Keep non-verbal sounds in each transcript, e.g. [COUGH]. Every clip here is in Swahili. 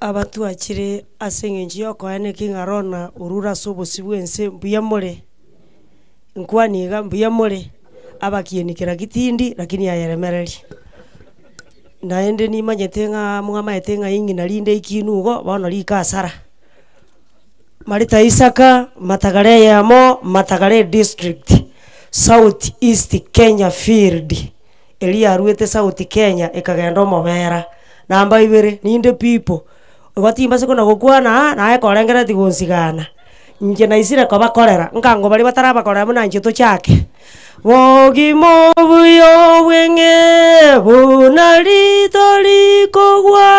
abatwachire ase eng'enchi yokoa naki ng'arona orure ase obosi bwense mbuya more nkwaniga mbuya more abakienikera gitindi lakini ayeremereri naende nimanyete ng'a mwaamaete ng'a ing'ina rinde ikinugo bono rika asara marita isaka matagare yamo matagare district south east kenya field eria arwete south kenya ekagenda omobera namba ibere ninde people gwatimba siku na gukwana naye korengere ti gunsigana nje na isire ko bakorera nkango bari batarabakorera muna nje tuchake bogimo buyo bwenge bunari tori kogwa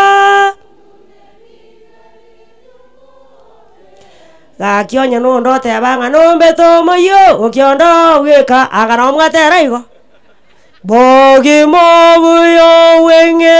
gakionya nundo tebanga numbe tomoyo gukiondo gwika agana omwatera igo bogimo buyo wenge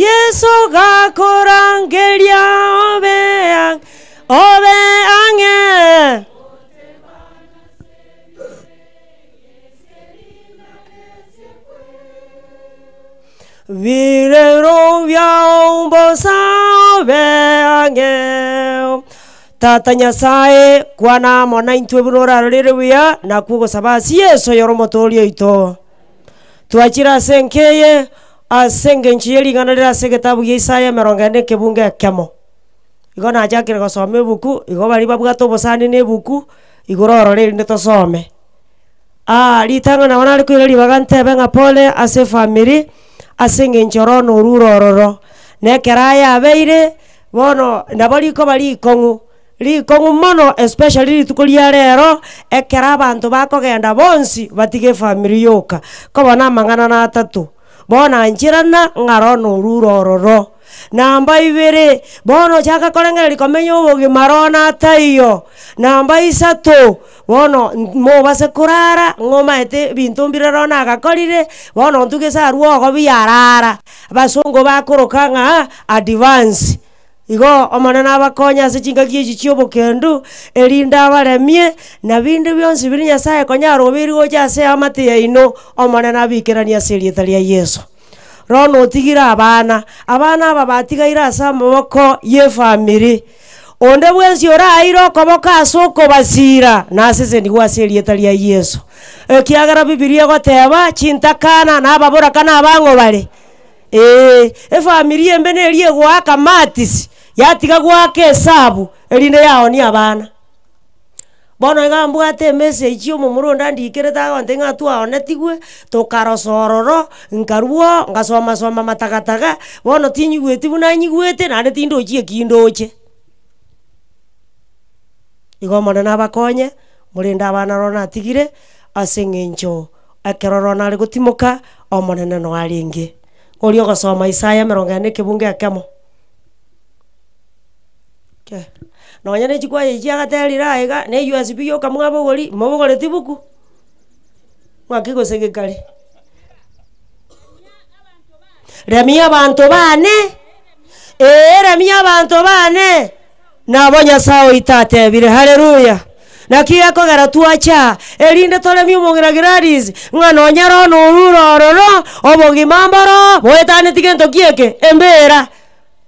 yesu obe obeang obeange virero vyao obe ang'e tata nyasaye kwana mona intwe buno orarorire buya nakuo gosaba ase yeso yoro ito Tuachira senkeye ase senkeye asenge nchi yerigana rä ase gätabu gä isaya emerongo ene kĩbunga ekemo igo najakire gosoma ebuku igo bari babwate obosani na ebuku igo roro rĩrĩ nĩtosome ritang'ana bono arä kwĩra ribaga ntebe ng'a pole ase famiri ase eng'encho rono oru rororo na ekera yabeire bono nabo riko bari ikong'u rikong'u mono especially rituko ria rero ekera abanto bakogenda bonsi batige efamiri yoka kobona amang'ana na atatu bona nchirana ng'aro norura ororo namba ibere bono ochagakoreng'ereri komenya obogima rona ataiyo namba isato bono mobase korara ng'omaete binto mbire rona gakorire bono ntugese arwo ogo biarara abasongo bakoroka ng'a advance igo omona nabakonya ase chingaki echi chia obokendu erinde abaremie na binde bionsi biri nyasaye konya aroberi gocha ase amateya ino omana nabikerani ase erieta ria yeso rono otigire abana abana aba batigaire ase amaboko ye efamiri onde bwensi oraire okoboka ase okobasira naseseni gwase erieta ria yesu ekiagera bibiria egoteba chintakana nababora kana abang'o bare ee efamiri embe neri egoaka matisi yatiga gwake esabu erinde yao ni abana bono iga mbwate message yo mumuronda ndikere ta onte ngatu aone tigwe tukaro sororo ngaruo ngasoma soma matagataga bono tinyigwe tibuna nyigwete na ne tindo chie kindoche igo mona na bakonye murinda abana rona tigire asengencho akerorona rona ligutimuka omonene no aringi uri ogasoma isaya merongane kibunge akemo Eh. nonya nä chikwaye chiagaterire iga nä us p yoka mwabogori mobogoreti buku mwaki gosege kare remia abanto bane ee remia abanto bane nabo nyasaye oitatebire haleluya naki kogera twacha erinde toremia omogeragera arisi ng'ana onyara onourura ororo obogima mboro boetaneti gento kieke embera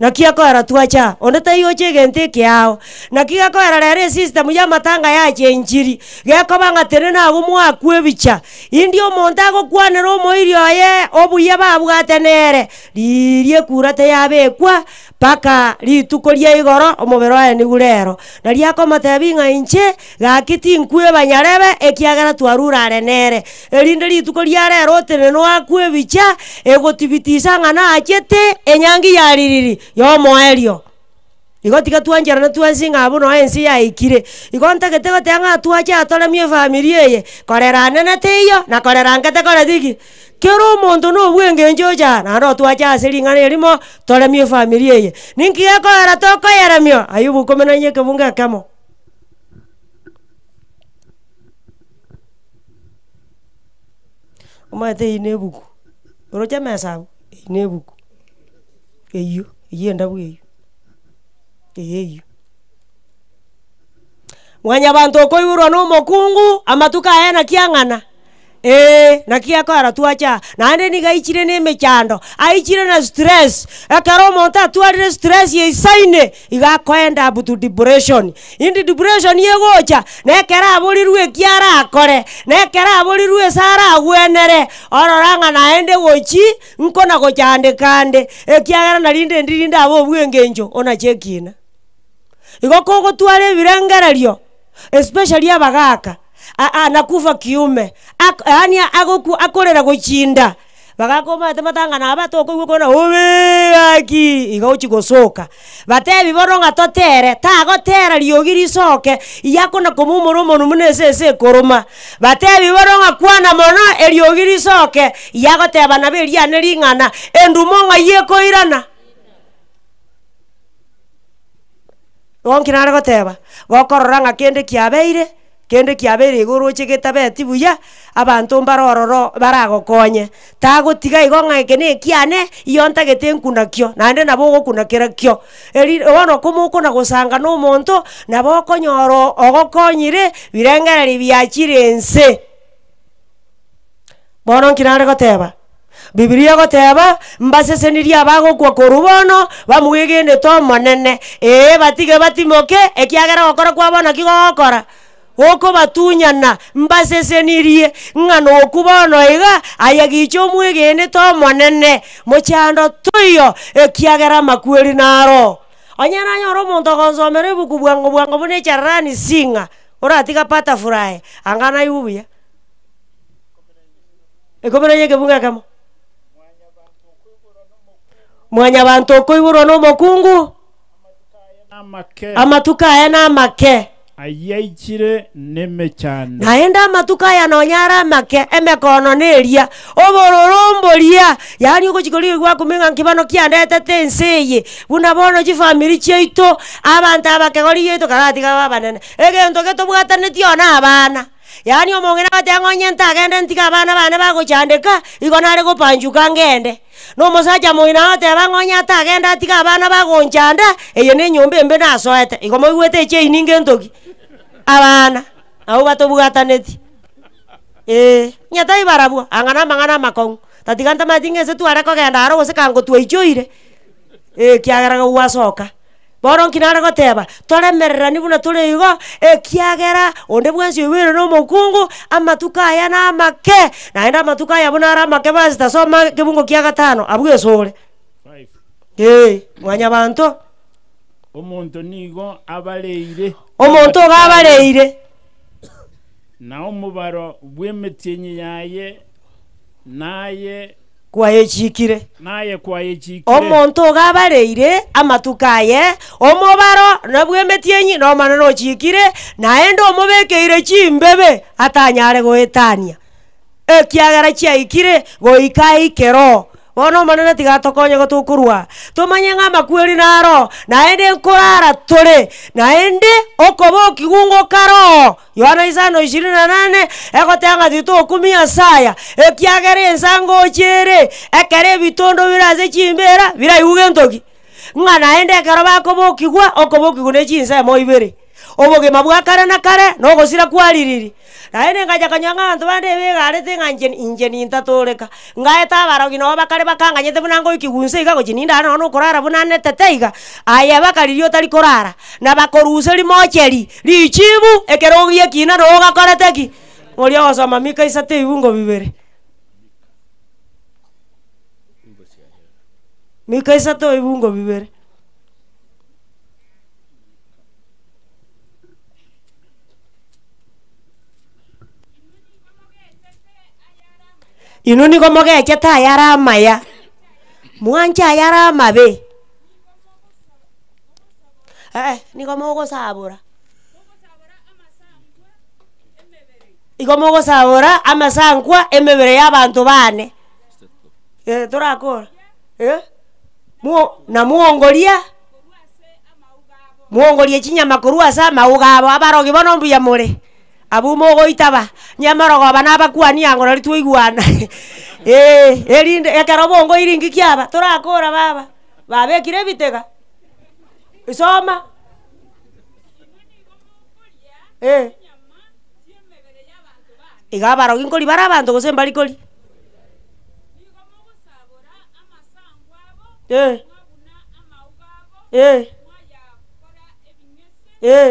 na kiakoera twacha onde che gente kiao na kigakoera re system ya amatanga yachenchiri na go nago kwe ebicha indi omonto agokwanera omoiri oye obuya babwate nere riria ekura teyabekwa paka rituko ria igoro omobero waye nigu rero na riakomatebi ng'a inche gaki tinkue banyarebe ekiagera twarurare nere erinde rituko ria rero otene nwakwa ebicha egotibitisa ng'ana achete enyangi yaririri yomoerio igo tiga twanjarana twansinga bono ensi yaikire igo ntagete goteba ng'a twacha atoremia efamiri eye korera nene teiyo na korera nkete kore digi kero omonto na obwenge nchocha naende twachaase ring'ana erimo toremie efamiri eye ninkiya koera tokoyeremio ayubu te ine ekemo ro cha na ebuku oroche ke yu na ebuku bu ye endabu ke ye yu mwanya banto okoiborwa na omokungu amatuko aye na kiang'ana ee eh, naki akora twacha naende nigaichire na emechando aichire na stress ekero omonto atwarire stress iga igakoenda butu depression indi depression yegocha nekera aborirwe eki arakore nekera aborirwe ase aragwenere ororang'a naende gochi nkona gochandekande ekiagera narinde ndirinde abo obwenge ncho onachekina igo kogotwara ebirengerario especially abagaka nakuva kiume yani agoku akorera guchinda bagakomate matang'ana abatokoigwa kona obeaki iga ochi gosoka batebi bono totere tagotera riogi risoke iyakona komumora omonu muna ase ase ekoroma batebi bono ng'a kwana mono eriogi risoke iyagoteba nabo eriane ring'ana endumo ng'a yekoirana gonki nare goteba gokorora ng'a kende kiabeire kende kiabere igoro chigetabeti buya abanto mbarororo baragokonye tagotiga igo ng'aike na ekiane iontagete nkuna kio nabo ogokunakera kio eri bono komokona gosanga na omonto nabo okonyora ogokonyire birengereri biachire ense bono nkirare goteba bibiria goteba mbasesenirie abagokwa korwa bono bamwegende to omonene e ee, batige batimoke ekiagera gokora kwa bono kigogokora okobatunyana mbasesenirie ng'ana okubono ono iga aya gicha to tomonene mochando toiyo ekiagera eh, amakweri naro onye nanyora omonto ogonsomera ebuku bwango bwango buna echararani sing'a oratiga pata furaye anga naiwe buya ekomeranya ekebunga kemo mwanya banto okoiborwa na omokungu amatuka aye na amake ayaikire neme cyane naenda matuka ya nonyara make emekono neria obororomboria yani kwa gwakumenga nkibano kiandete tensiyi buna bono chifamiri chiaito abantu abakegoria yetu karatiga babanene egento getobwatanetio ona abana yaani omong'ina bateng'onye ntagende ntiga abana bane bagochandeka igo nare gopanjuka ngende no omosacha moina oteba ng'onye atagende tika abana bago bagonchanda eye na enyomba embe nasoete igo moigwete echeini ngentoki abana abo batobwataneti ee eh, nyatai barabwa ang'ana mang'ana makong'u tatigante mating'ense tware kogenda aro gose kangotua ichoire ee eh, kiagera gwacoka bono nkinare goteba twaremererani buna tore igo ekiagera eh, onde bwansi oibwire na omokungu amatuko aya na amake naende amatuko aya buna ara amake basi tasoma kebungo kia gatano abwo esore ee mwanya banto omonto nigo abaleire omonto abareire na omubaro bw'emitinyi yaye naye kwayechikire naye kwayechikire omonto gabareire amatukaye omobaro no nomano naye naende omobekeire chimbebe atanyare goetania ekiagera chiaikire kero wono manene tigatokonye go tukurua tumanye ng'a makueri naro naende nkurara turi naende okoboki gungoka karo yohana isano ishiri na nane egoteng'a titukumi asaya ekiagera ensango chiere ekere ebitondo birase chimbera biraiuga entoki ng'a naende ekero bakobokigwa okobokigwa na chinsa emo ibere obogima bwa kare na kare nogosira kwaririri naye nengacha kanyanga abanto bande begarete ng'a inche inche nintatoreka ngaeta abarogi noo bakare bakang'anyete buna ngoikigunsa iga gochininda nono okorara buna netete iga aye bakariri otari korara na bakoruse rimocheri richibu ekero ogie kina noogakorete ki oria ogosoma mika isate ibungo bibere mika isate ibungo bibere inoni komokeche tayaramayaa mwanje ayaramabe ee eh, eh, nikomogosabora ama amasankwa emebere ya bantu bane eh, torakora na muongolia mwongoria chinyama korwa ase maugabo gabo abarogi bono mbuya more abu mogoitaba nyamorogoba nabakwani ang'o nari twaiguana ee [LAUGHS] erinde eh, ekero bongo iringi kiaba torakora baba babekire ebitega isoma eh iga abarogi nkori bara abanto gose koli Eh. Eh. Eh.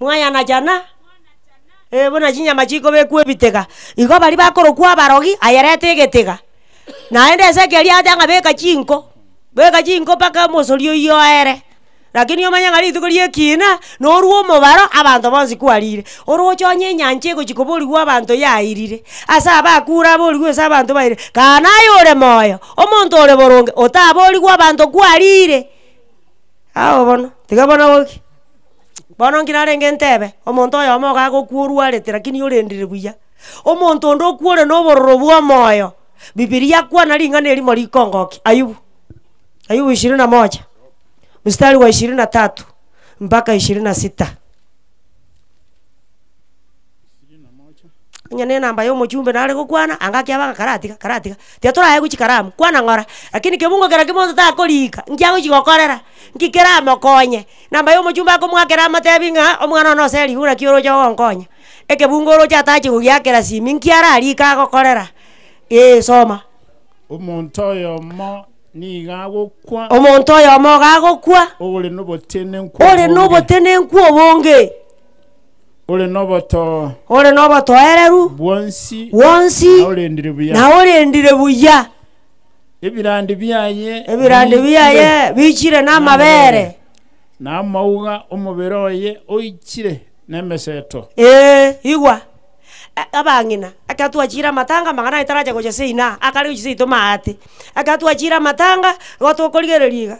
Mwaya na jana eh bona chinyama chiko bitega igo bari bakorokwa barogi ayarete getega naende ase keria atanga beka chinko beka chinko paka mosori oyoere lakini omanya ng'ari rituko riekina norwa omobaro abanto bonsi kwarire orochonye enyancha egochiko boriwa abanto yairire ase abakura boriwa ase abanto baire kana yore moyo omonto ore boronge otaboriwa abanto kwarire abo bono tiga bono bono nkira renge ntebe omonto oyo omogo agokua orwarete lakini orendire buya omonto onde okuore na obororo bwa omoyo bibiria akwana ring'ana erimo rikongoki ayubu ayubu ishirini na moja mstari wa ishirini na tatu mpaka ishirini na sita nya nä namba yo må cumbe narä gå kwana karatika karatika ti karatiga tia tå rahe kwana ng'ora lakini kä kera kä ta kä montå tagå rika nkia namba yo må cumbe akå matebinga omwana no seri hura ra jo å rå bungo rå catachä gå gä akä ra cimi nkiararika yo mo nigagå kua å yo mo gagå kua å rä nå bå tä nä nkuo ore noboto ore noboto ereru bwonsi bwonsi na orendire buya ebirande byaye ebirande byaye bikire namabere namauga omubere oye oikire nemeseto ee igwa abang'ina aka twachire matanga magana aitaracha gocha seina akare gocha seito maate aka twachire amatanga gotukorigereria iga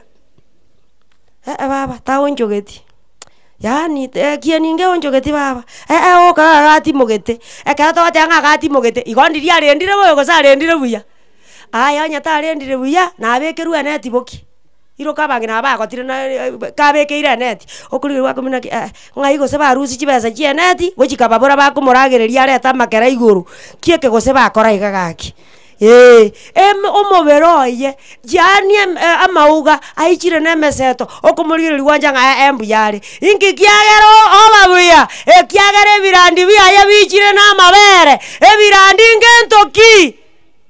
ee baba taonchogetie yani eh, kieni ngewoncho geti baba e eh, eh, okara gati mogete ekero togoteba ng'a gati mogete igo ndiri arendire boyo gose arendire buya aya onye tarendire buya nabekerwe eneti boki iroka bange na bagotire na kabekeire eneti okorigirwe akome naki ng'ai gose barusi chibesa chia eneti ba bora bakomoragereria areta amakera igoro kieke gose bakora iga gaki ä em må wä ra oye jianie eh, amauga aichire na meseto å kå må rigä wanjang'a embuyarä inki kiagera obabuya ä eh, kiagera ebirandi biaye bichire na amabere ebirandi ki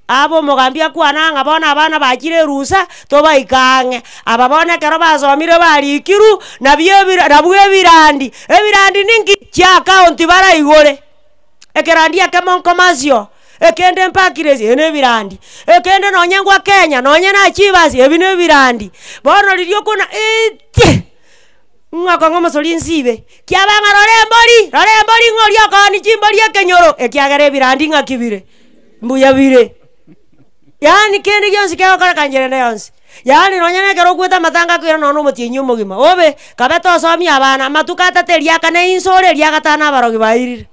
abo mogambi akwananga bona abana bachire erusa tobaikange aba bona ekero basomire barikiru nabwo ebirandi ebirandi ninki chia akaunti bara igore ekerandi ake monkomasio ekende mpakire ase ene ebirandi ekende nonye ngwa kenya nonye nachiba ase ebi ne ebirandi bono riria okona ete ng'oko ng'omosori nsibe kiabang'a rora embori rora embori ng'ori okooni chimbori ekenyoro ekiagera ebirandi ng'a kibire mbuya bire yaani kende gionsi kegokorekanjerende yonsi yaani nonya nekero okweta matanga kwira nono omotienyi omogima obe kabe tosomia abana matuka atateri akane insore ore eriagatana abarogi bairire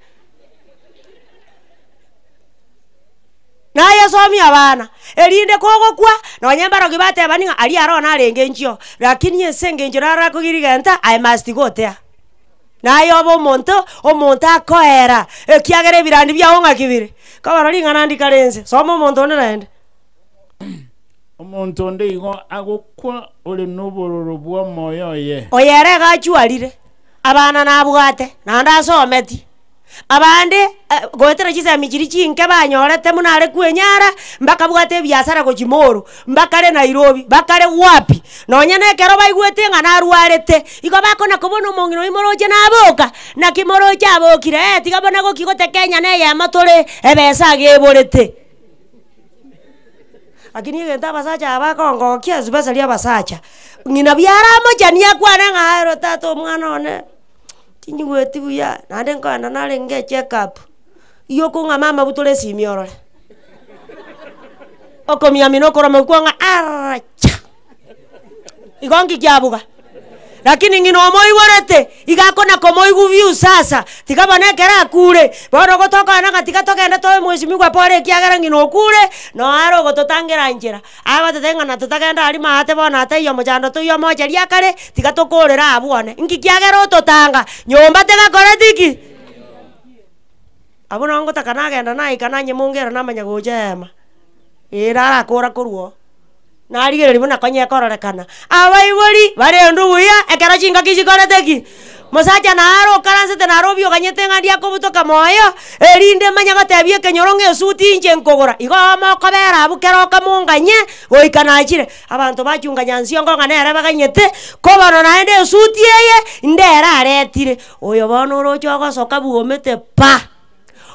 naye asomi abana erinde kogokwa nonye mbarogi bateba ninga aria arona arenge nchio lakini ense engencho rarakogirigenta i must go there naye oba omonto omonto akoera ekiagera ebirandi biago ng'aki bire kabaro ring'ana ndikarense soma omonto onde naende [CLEARS THROAT] omonto onde igo agokwa ore nobororo bwa omoyo oye oyere gachwarire abana nabwate nande asometi abande eh, goetera chisemigiri chinke banyorete muna are kwenyara mbakabwate ebiasara gochimoro mbakare nairobi bakare wapi nonye na ekero baigwete ruarete iko igo bakona kobona omong'ina oywo moroche naboka naki moroche abokire eh, tiga bona goki gotekenya na ya tore ebesa ageborete lakini egento abasacha aba kongokia esipesali abasacha ng'ina biaramochania kwane ng'aero tata omwana one chinyi gweti buya nande nkoana nare nge check up iyo konga mama butole simiorole okomiamino koromo kwanga arracha igongi kiabuga lakini ngino ng'ina omoiborete igakona komoigubiu sasa tiga bonekere akure bono gotokana gatiga togende toe mweshimigwa pore ngino ekiagera ng'ina okure noare ogototangera njera abatete ng'ana totagenda aria maate bona ate yo iyo mochando toiyo mocha akare tiga tokorera abwone nki kiagera totanga nyomba tegakore tiki abu nongotakana agenda nai kananye mungera namanya gocha ema ere arakora korwo narigä rä rimå nakonya ekororekana abaibåri barä buya ekera chingaki chikoreteki mosacha naarå karansete narå biåganyä te ng'andi akåbåtåka moyo erinde manya gotebi ekenyoro ng'esuti inche nkågåra igoa mokobera abukera oka månganye goikanachire abanto bachunganya nsiongo ngong'a nere baganyete kobono naende esuti eye nde aretire oyo bono oroche ogosoka omete pa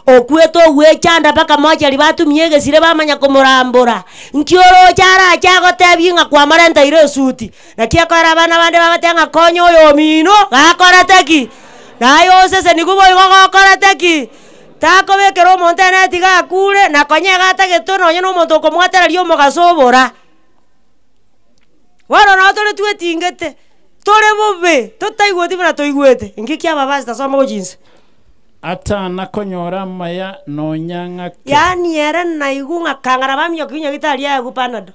okwete ogwechanda mpaka mwachari batumie egesire bamanya komorambora nki orochara chagotebia ng'a kwamarentaire esuti naki ekora abana bande babate ng'a konyo oyo omino gakorete ki naye osese nigo boigo gokorete ki takobekera omonto ene etiga akure nakonya egatagete nonye na omonto okomwateraria omogaso obora bono no tore twetingete tore bobe totaigweti buna toigwete inki kiababasi tasoma gochinsa ata atanakonyora maya nonyang'ake yaani ere naigu ng'akang'ara bamio kiunya gitari yaegu panado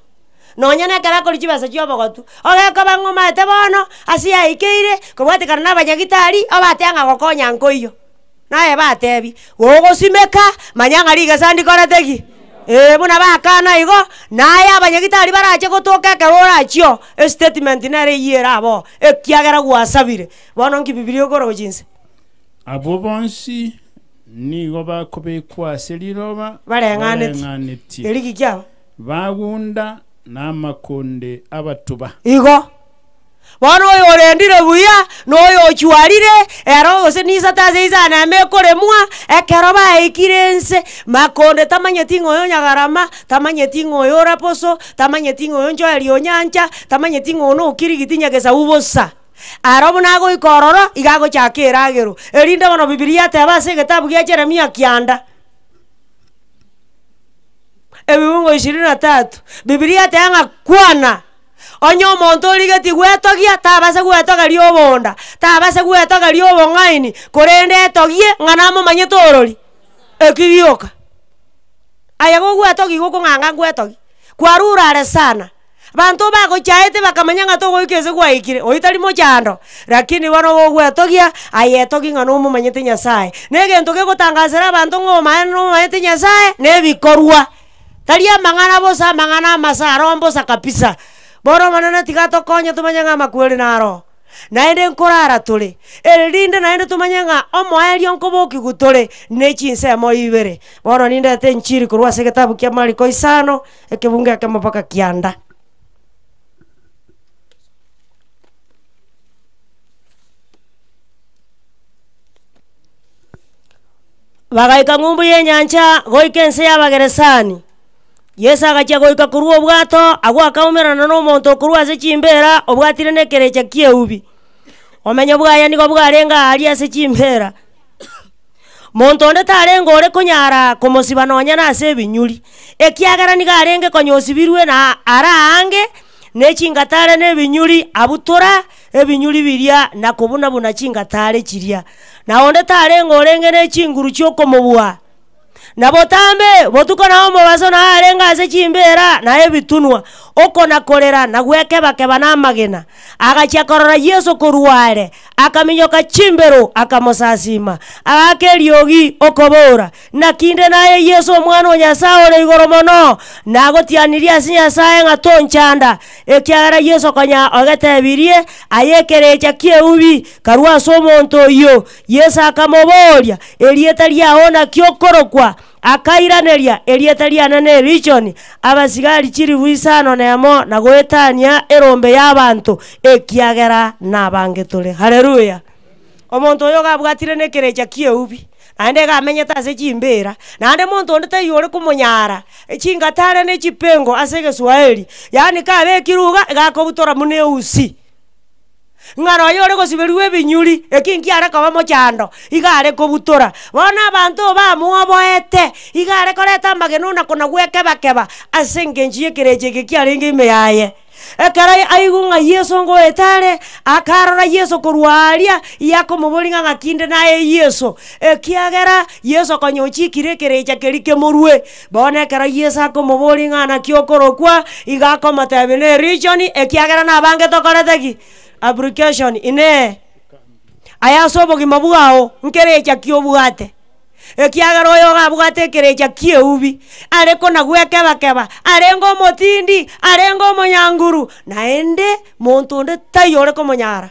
nonya nekera kori chibesa chia obogotu ogeko bang'omaete bono ase yaikeire kobwatekana na abanyagitari obateanga gokonya nkoiyo naye batebi gogosimeka manya ng'ari igesandi koretegi ee buna bakana igo naye abanyagitari barache gotoka ekero orachio estatement nere eyere abo ekiagera gwasabire bono nki bibiria okorogo chinse abo bonsi nigo bakoba ekwasa eliloba baleŋane ti eligi bagunda bagunda n'amakonde abatuba igo bono oyo orendire buya noyo ochwarire ero gose nisa tase isaneme ekoremwa ekero baikire nse makonde tamanyeti ng'oyo nyagarama tamanyeti ng'oyo oraposo tamanyeti ng'oyo nchoeri onyancha tamanyeti ng'ono okirigiti nyegesa ubosa aro buna goikororo iga gochaka eragero erinde bono bibiria ateba ase egetabu gia jeremia kianda ebiungo ishirini na tatu bibiria ateyang'a kwana onye gwetogia tabase gwetogeria obonda tabase gwetogeria obong'aini korende etogie ng'ana amomanyete orori ekigioka aya gogwetogi gokong'anga ngwetogi kwarurare sana banto bagochaete bakamanyanga togoikese gwaikire oyo tari mochando lakini bono gogwetogia ayetogi ng'a nomomanyete nyasaye na egento gegotangasera abanto ng'omae nomomanyete nyasaye na ebikorwa tari amang'ana bosa amang'ana amasa arombosa kabisa bono manene tiga tokonye tumanyanga amakweri naro naende nkorara tore ere rinde naende tumanyanga omoerio nkobokigu tore na echinsemo ibere bono nindete nchiri korwa ase egetabu kia mariko isano ekebunge ake mabaka kianda bagaika ng'umbu y'enyancha goika ense y'abageresani yesu agachia goika korwa obwato agwa akaumerana na omonto okorwa ase chimbera obwatire na ekerecha ubi omenya bwaya nigo bwarenga aria ase chimbera monto onde tarenga ore konyara komosiba nonya na ase ebinyuri ekiagera niga arenge konyosibirwe na ara ange na echingatare na ebinyuri abutora ebinyuri biria na buna chingatare chiria naonde tare ng'orenge na echinguru nabotambe botuko nabo mobaso naare engase chimbera naye ebitunwa okonakorera nagwekebakeba na amagena agachia korora yeso korware akaminyoka chimbero akamosasima agake eriogi okobora na kinde naye yesu omwana onyasaye ore igoro mono nagotianirie ase nyasaye ng'ato nchanda ekiagera yesu okonya ogetebirie ayekerecha kiebubi karwa ase omonto oyo yesu akamoboria erieta riago nakio okorokwa akairaneria erieta rianene erichoni abasigari chiribu isano nemo na gwetania erombe ya abanto ekiagera na abange haleluya omonto oyo gabwatire na ekerecha kieubi naende gamenyete ase chimbera naende monto onde ore komonyara echingatare na echipengo ase egeswaeri yaani ga iga gakobutora muna eusi ng'ano oyo ore gosiberiwa ebinyuri eki nkiare koba mochando igare kobutora bono abanto bamwoboete igare koreta amagena ona kona gwekebakeba ase engenchi ekereche eke kiare engeime yaye ekero aigu ng'a yeso ngoete are akarora yeso korwa aria yakomoboria ng'a ng'akinde naye yeso ekiagera yeso konyochikire ekerecha keri kemorwe bono ekero yeso akomoboria ng'a naki okorokwa iga akomatebi na erichoni ekiagera na nabange tokoreteki application ine ayaso obogima bwago nkerecha kia obwate bugate kere cha ekerecha ubi are kona gwekebakeba arenga omotindi arenga omonyanguru naende monto onde tai ore komonyara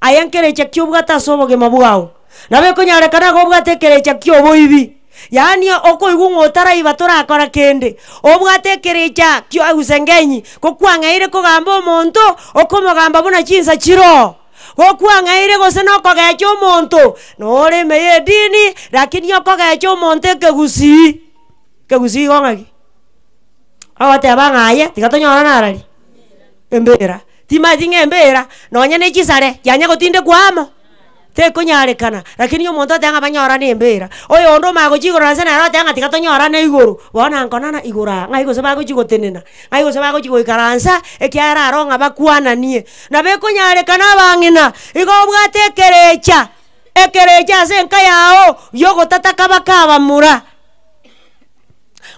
aya nkerecha kia obwate ase obogima bwago nabo bugate kere ekerecha kio boibi yaani okoigwa ng'otaraiba torakora kende obwate ekerecha kiaguse ngenyi gokwang'aire kogamba omonto okomogamba buna chinsa chiro gokwang'aire gose na omonto noore eme ya edini lakini okogecha omonto ekegusii kegusii gong'aki ogoteba ng'aye tiga tonyora narari embera timati embera nonye na echisare yanya gotinde kwamo tekonyarekana lakini yo monto ateng'a banyorane embera oyo ondo magochigorana ase nero ateng'a tiga tonyorane igoro boona nkonana igora ng'a igose bagochigotenena ng'a igose bagochigoikaransa ekiara aro ng'a nie na bekonyarekana abang'ina igo obwate ekerecha ekerecha ase enka yao yogotataka bakabamura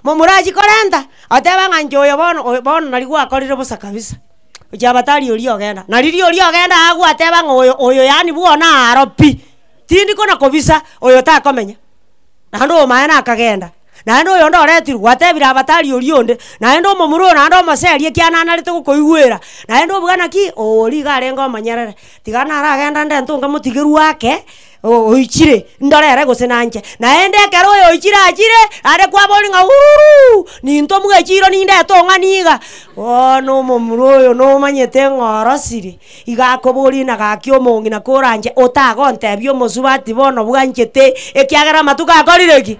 momura achikorenta otebang'a nche oyo bono bono nari gwakorire bosa kabisa jabatari uri ogenda na riri uri ogenda ateba ng'oyo oyo yani bwona aropi tindi kona kobisa oyo na naende omaye akagenda naende å yå ndo oretirwe gwatebire abatari å riå ndä naä ndå må må rå å nandå omaceria kä ananaritå gå kå iguä ra naä ndå å bugana ki å rigarä nga omanyerere tigana aragenda nde ntå nga må tigä ru wake å icirä ndorere gå cä na nke naä ndä ekerå å yå å icira acirä arä kwabå ringa uru nintå mgä ciro nindetå ng'a niiga o nä må må rå å yå nä å manyä te ng'oro cirä igakå bå ri na gakä å må ngi na kå ra nke å tagontebia må cubati bono buga nke tä ä kä agera matukakorire gi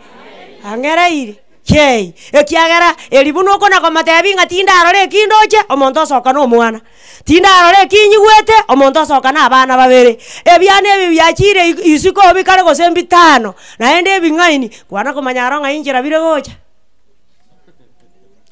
ang'ereire kei ekiagera eribu nokona komatebinga tindarore ekindoche omonto osoka na omwana tindarore ekinyigwete omonto osoka na abana babere ebiana ebi biachire isiko bikare gose mbitano naende ebing'aini kwana komanya aro inchera bire gocha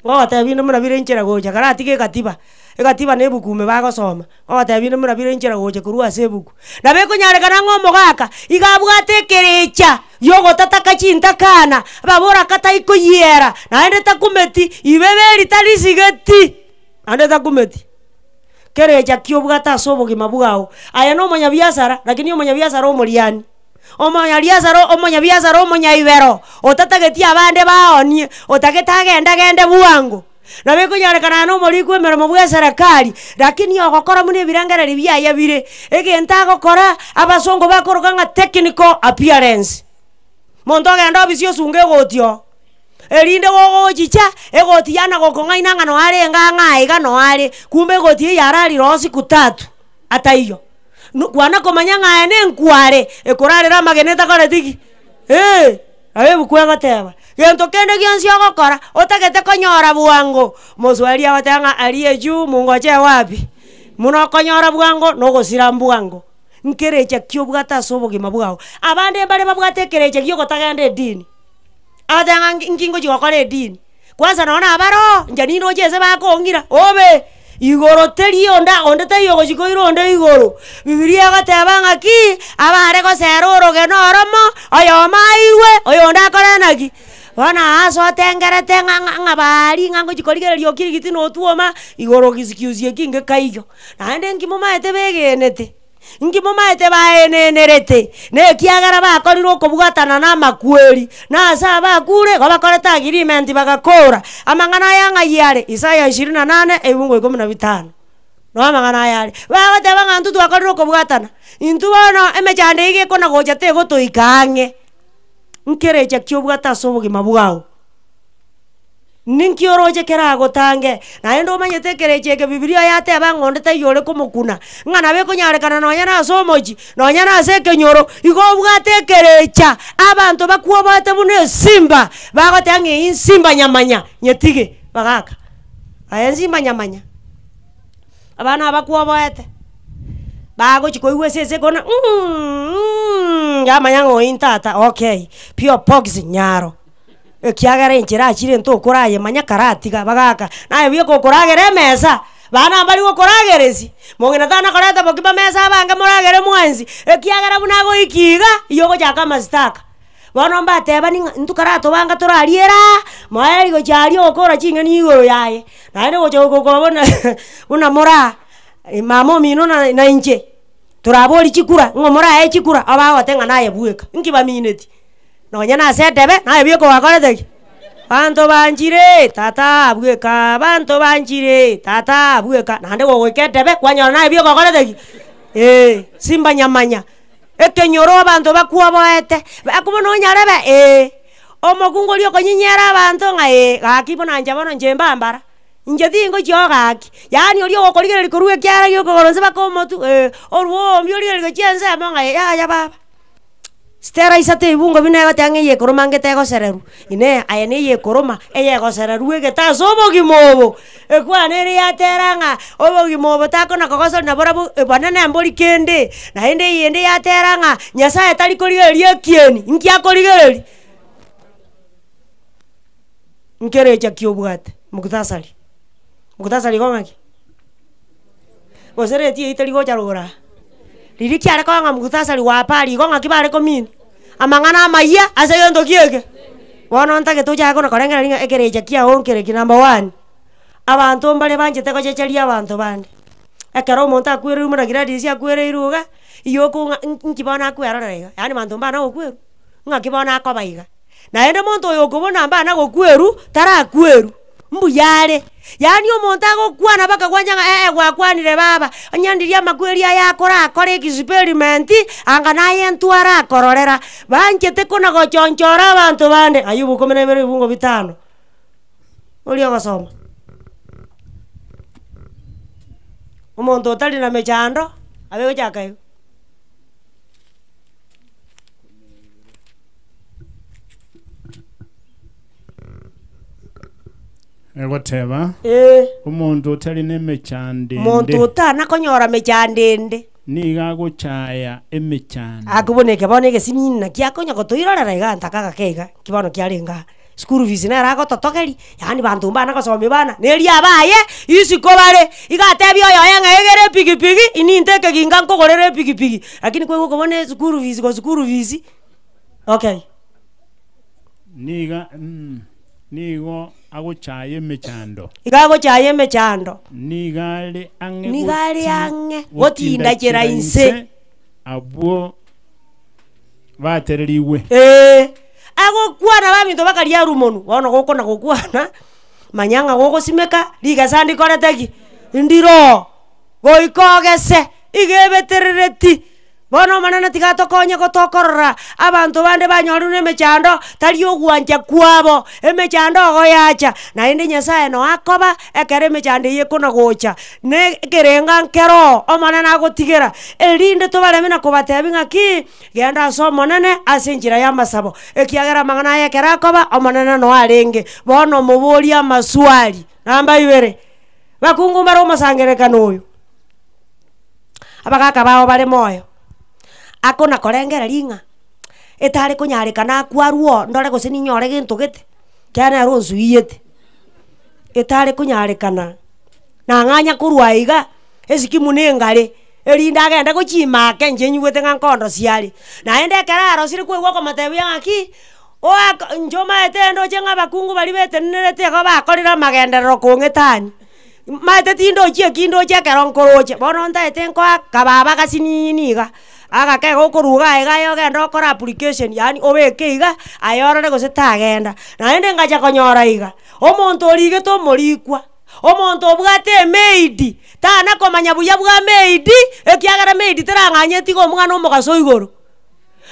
gogotebinde muna bire inchera gocha karatige katiba egatiba na ebuku bagosoma ogotebire muna bire nchera gocha korwa ase ebuku nabe ekonyarekana ng'a omogaka iga abwate ekerecha yogotataka chintakana babora kata ikoyera naende takumeti ibe beri tarisigeti naende takumeti kerecha kiobwata ase obogima bwago aya na omonyabiasara lakini omonyabiasara omoriani omonyabiasara omonyabiasara omonyabero otatagetie abande baonie otagete agendagende bwango na bä kå nyarekana no må rikwä mä romo bwa eserekari lakini ogokora må nä ebirengereri biaya birä ägä ntagokora abasongo bakå rå kanga technical appearance må ntå ogenda obisi å cunga ägå tio erinde gogochicha egoti yana gokong'ainang'a noare eng'ang'aiga noare kumbe egoti eye yararire osiku tatu ata iyo kwana komanya ng'ae ne nkware ekorarera amagene takoretigi abebukwegoteba gento kende gionsi ogokora otagete konyora bwango moswari watanga arie juu mungoche wapi muno okonyora bwango nogosira mbwango nkereche kiobwata ase obogima bwago abande bare babwate ekereche dini edini abatanga nkingo kore dini kwanza naona abaro njanino ochese bakong'ira obe igoro teri onda onda onde taiyogocikoire onda igoro bibiria abanga ki abare gosera orogeno oromo oyo iwe oyo kore akore naki wana ona asotengerete ng'a bari ng'a ngochikorigereria okiri giti tuoma igoro gisikiusie kinge kaiyo na naende nkimo maete begenete nkimo maete baenenerete na ekiagera bakorire kubugatana na amakweri na asa bakure igo bakorete agreement bagakora amang'ana aya ng'ai isaya 28 na nane ebungo ikomi no amang'ana aya are bagoteba ng'antu twakorire okobwatana intú bono emechando iga ekonagocha tegotoika ang'e nkereja kiobwata ase obogima bwago ninkioroche keragotange naye ndomanyete ekereche eke bibiria yateba ng'ondete iga ore komokuna ng'ana bekonyarekana nonya na ase omochi nonya na ase ekenyoro igo obwate ekerecha abanto bakwobate buna esimba bagoteba ng'ei nsimba nyamanya nyetige bagaka aye nsimba nyamanya abana abakwoboete bagochikoigwa ase ase ekona mm-hmm, yamanya ng'oyi ntata okay pure pox nyaro ekiagera enchera achire nto okoraye manya karatiga bagaka naye biko okoragera emesa bana bari gokorageresi mogena tana koreta bokiba mesa abange moragere mwensi ekiagera buna goikiga iyo gochaka masitaka bono mbateba ntukarato banga torariera maeri gochari okora ching'ani igoro yaye naende gochoka okobona una [LAUGHS] mora mama omino na inche turabori chikura ngomorae chikura abagote ng'a nayebueka nkibamineti nonya nase edebe nayebieka wakorete banto banchire tata abweka banto banchire tata abweka naende gogoika edebe kwanyora nayebieka wakorete ki ee eh, simbanyamanya ekenyoro abanto bakwoboete bakubono onyarebe ee eh. omokungori okonyinyera abanto ng'a ee gaki bono anje bono nche mbambara inje thingo chiogaki yaani oria ogokorigera rikorue kiara nse bakomotu eh, orwomi origera riko yaya baba stera isa teibungo bino egotang'a eyekoroma ngete egosereru ine aya ne eyekoroma eyegosereru egetaase obogima obo ekwana ere yatera obogima obo takona kogosori nabo rabo ebwana kende naende eyende yatera ng'a nyasaye tarikorigereria ekieni nki akorigereri nkerecha kiobwate muktasari muktasari komaki oseretie itari gocharora riri kiarekonga muktasari wa pari igong'aki barekomini amang'ana amaya ase gento kieke bono ntake tuchakona korengera ring'a ekerecha kiaonkereki number one abanto mbare banchete gochecheria abanto bande ekero omonto akwereirwe muna giradi ise akwereirwe iga iyo nkibona akwerorera iga yaani mbana gokweru ng'akibona akoba iga naende monto oyo okobona mbana gokweru tarakweru mbuyare yaani omonto agokwana bakagwanya ng'a eh, eh gwakwanire baba onyandirie amakweri aya akorakora experiment anga naye ntwara akororera banchete kona gochonchora abanto bande ayubu ikumi na ibere ibungo bitano oria ogosoma omonto otari na mechando abe gochaka igo Eh, whatever eh umuntu utarina emechandende muntu utanakonyora mechandende niga gochaya emechando akubone ah, kibono egesimina kiakonya gotoirorera iganta kaka keiga kibono kiarenga school fees na rago totogeri yani bantu bana gosomi bana neri abaye ko bare igatebi yo yanga egere pigipigi ini nteke ginga nkogorere pigipigi lakini ko gokobone school fees ko school fees okay niga mm, nigo ako chayeme chando ikako chayeme chando nikali ang'e nikali ang'e gotinda chira inse abwo batereriwe ee eh, agokwana babinto bakaria rumonu bono gokona gokwana manyang'a gogosimeka rigasandi koreteki ndiro goikogese igebeterereti bono manene tigaatokonye gotokorora abanto bande banyorire emechando tari ogwancha kwabo emechando ogo yacha naende nyasaye no akoba ekero emechando eye ekona gocha ne kerenga nkero omonene agotigera erinde tobaremi na kobatebi ng'aki genda ase omonene ase enchira ya amasabo ekiagera amang'ana aye ekero akoba omonene no arenge bono omobori amaswali namba ibere bakungu mbare omosangerekano oyo abagaka bao bare moyo akona korengera ring'a etare konyarikana akwarwo ndore gose ninyore gintu gite kiane aro nsuiyete etare konyarikana na ng'anya korwa iga esikimu ne ngare erinde agende gochima ake nche nyigwete ng'a nkondo ciare naye ndekera arosire kwaigwa komatebia ng'aki oa nchomaete ndoche ng'a abakungu bari betenenerete igo bakorire amagenderero kong'etani maete tindochie kindoche ekero nkoroche bono ntaete nkoa kababa gasinini iga agakega okoruga iga aye ogenda okora application yani obeke iga aye orore gose tagenda naende ngacha konyora iga omonto origete omorikwa omonto obwate emeidi tana komanya buya bwa meidi ekiagera meidi terang'anyeti iga omwana omogaso igoro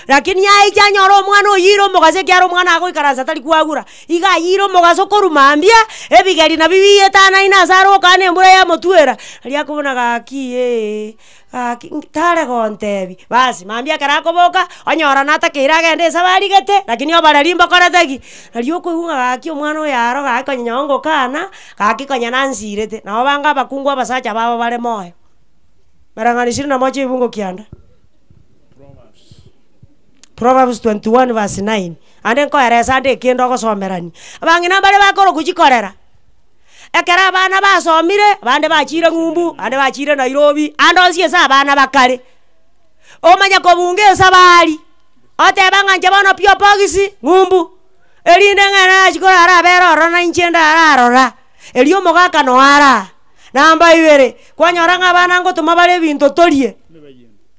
lakini yaichanyora omwana oyire omogaso ekiara omwana agoikaransa tari kwagura iga ayire omogaso koruma ambia ebigeri nabi biyetanaine ase arokana embura yamotwera riakobona gaki ee gaki tare gontebi basi mambia karakoboka onyora natakeire agende esabari gete lakini obareri mbakoretegi nari okoigwa gaki omwana oyo aro gaki konya nyongokana gaki konya nansirete nabo banga abakungu abasacha babo bare moyo merang'ani ishirini na moja ibungo kianda Proverbs 21 verse 9 ande nkoeresa ndi kĩndo gũcomerania abang'ina bare bakorokuchikorera ekera abana basomire bande bachire ng'umbu bande bachire nairobi ande osiese abana bakare omanya kobunga esabari oteba ng'anche bono piopogisi ng'umbu erinde ng'ene yachikora arabere ororo na inche nde ararora eri omogakano ara namba ibere kwanyora ng'abana ngotuma bare ebinto torie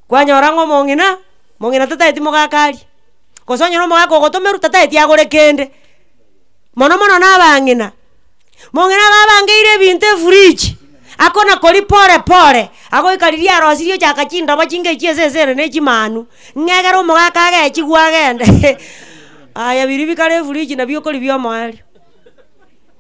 kwanyora ng'omong'ina mogena tataeti mogakari gosonyora omogaka ogotomeru tataeti agore kende mono mono nabang'ina mong'ina babangeire ebinto efuriji akona kori pore pore agoikaririe arosirio chaka chindobo chingechi ase esere na echimanu ng'egera omogaka agechi gwagende [LAUGHS] aya biri bikare efuriji nabio okori bia omoario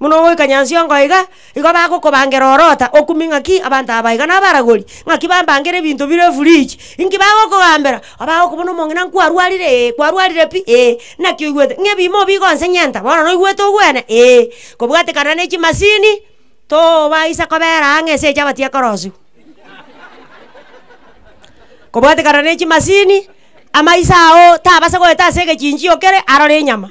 muno goikanya ncio ngoiga igo bagokobangera orota okumi ng'aki abanto aba iga na abaragori ng'aki bambangere ebinto bire fridge inki bagokogambera abagokobona omong'ina nkwarwarire ee kwarwarire pi ee eh, naki oigwete ng'e bimo bigonse nyenta bono noigwete ogwene ee eh, kobwatekana na echimasini tobaisa kobera ang'e ase echabati ekorosiwa kobwatekana na echimasini amaisa ao tabasa goeta ase egechinchio kere arore enyama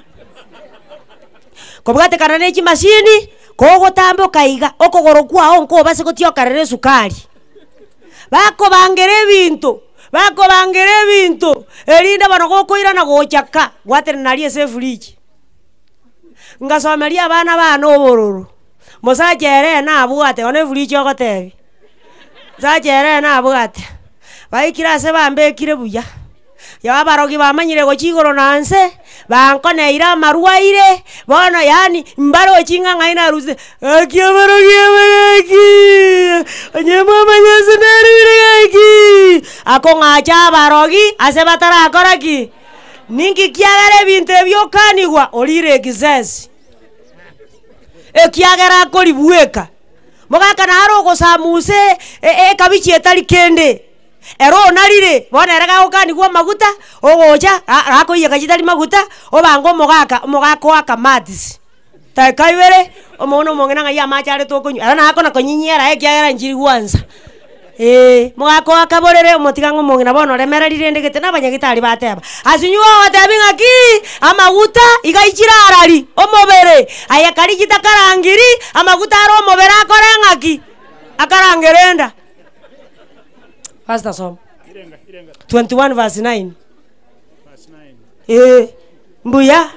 kobwatekana na echimashini kogotamba okaiga okogoro kwago nkobase gotiokarera esukari bakobangera ebinto bakobangera ebinto erinde bono gokoirana gochaka gwaterana nari ase efriji ngasomeria abana bana obororo mosacha ere nabwate bono efriji ogotebi mosacha ere nabwate baikire ase bambekire buya ya abarogi bamanyire go chigoro nanse bankone ira marwaire bona yani mbaro chinga ngaina ruze akia barogi abaki anye mama nyese nerire aki ako ngaja barogi ase batara akoraki ningi kiagare bintu byo kanigwa olire gizes ekiagara kolibueka mugaka na aro go samuse e, e kabichi etali kende ero na riri narire bono ere gagokanigwa maguta ogocha gakoiya gachi tari maguta obange omogaka omogaka wa kamatisi taeka ibere omogona omong'ina ng'ai amache are tokonywa ara nakona konyinyera ekiagera nchiri gwansa ee mogaka wa kaborere omotiga ng'a omong'ina bono oremererire ende gete nabanyagitari bateba asinywa otebi ki amaguta iga ichire arari omobere aya kari gitakarangiri amaguta are omobere akore ng'aki akarangere enda Pastor Som. 21 verse 9. Verse 9. Eh, mbuya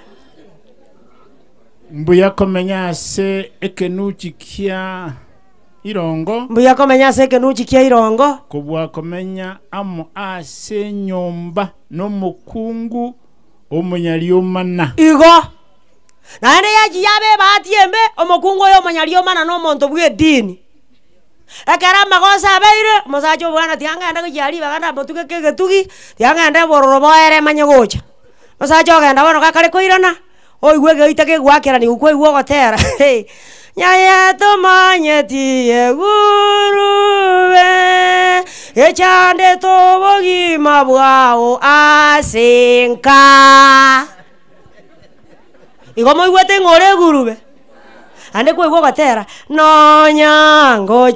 mbuya komenya ase kia irongo mbuya komenya ase kia irongo Kubwa komenya amo ase nyomba omonyari omana igo naende yachi yabe ebahati embe omokungu oyo omana na omonto bwa edini ekera magosa abeire omosacha obwana tiang'ende gochiaria bagana botuge ke getugi tiang'aenda bororo boere emanye gocha omosacha ogenda bono gakare koirana oigwe geoita kegwakerani gokwaigwa ogotera [LAUGHS] nyaye tomanyeti egurube echandete obogima bwago asenka igo moigwete ng'ore egurube ande kwe kenke nonyango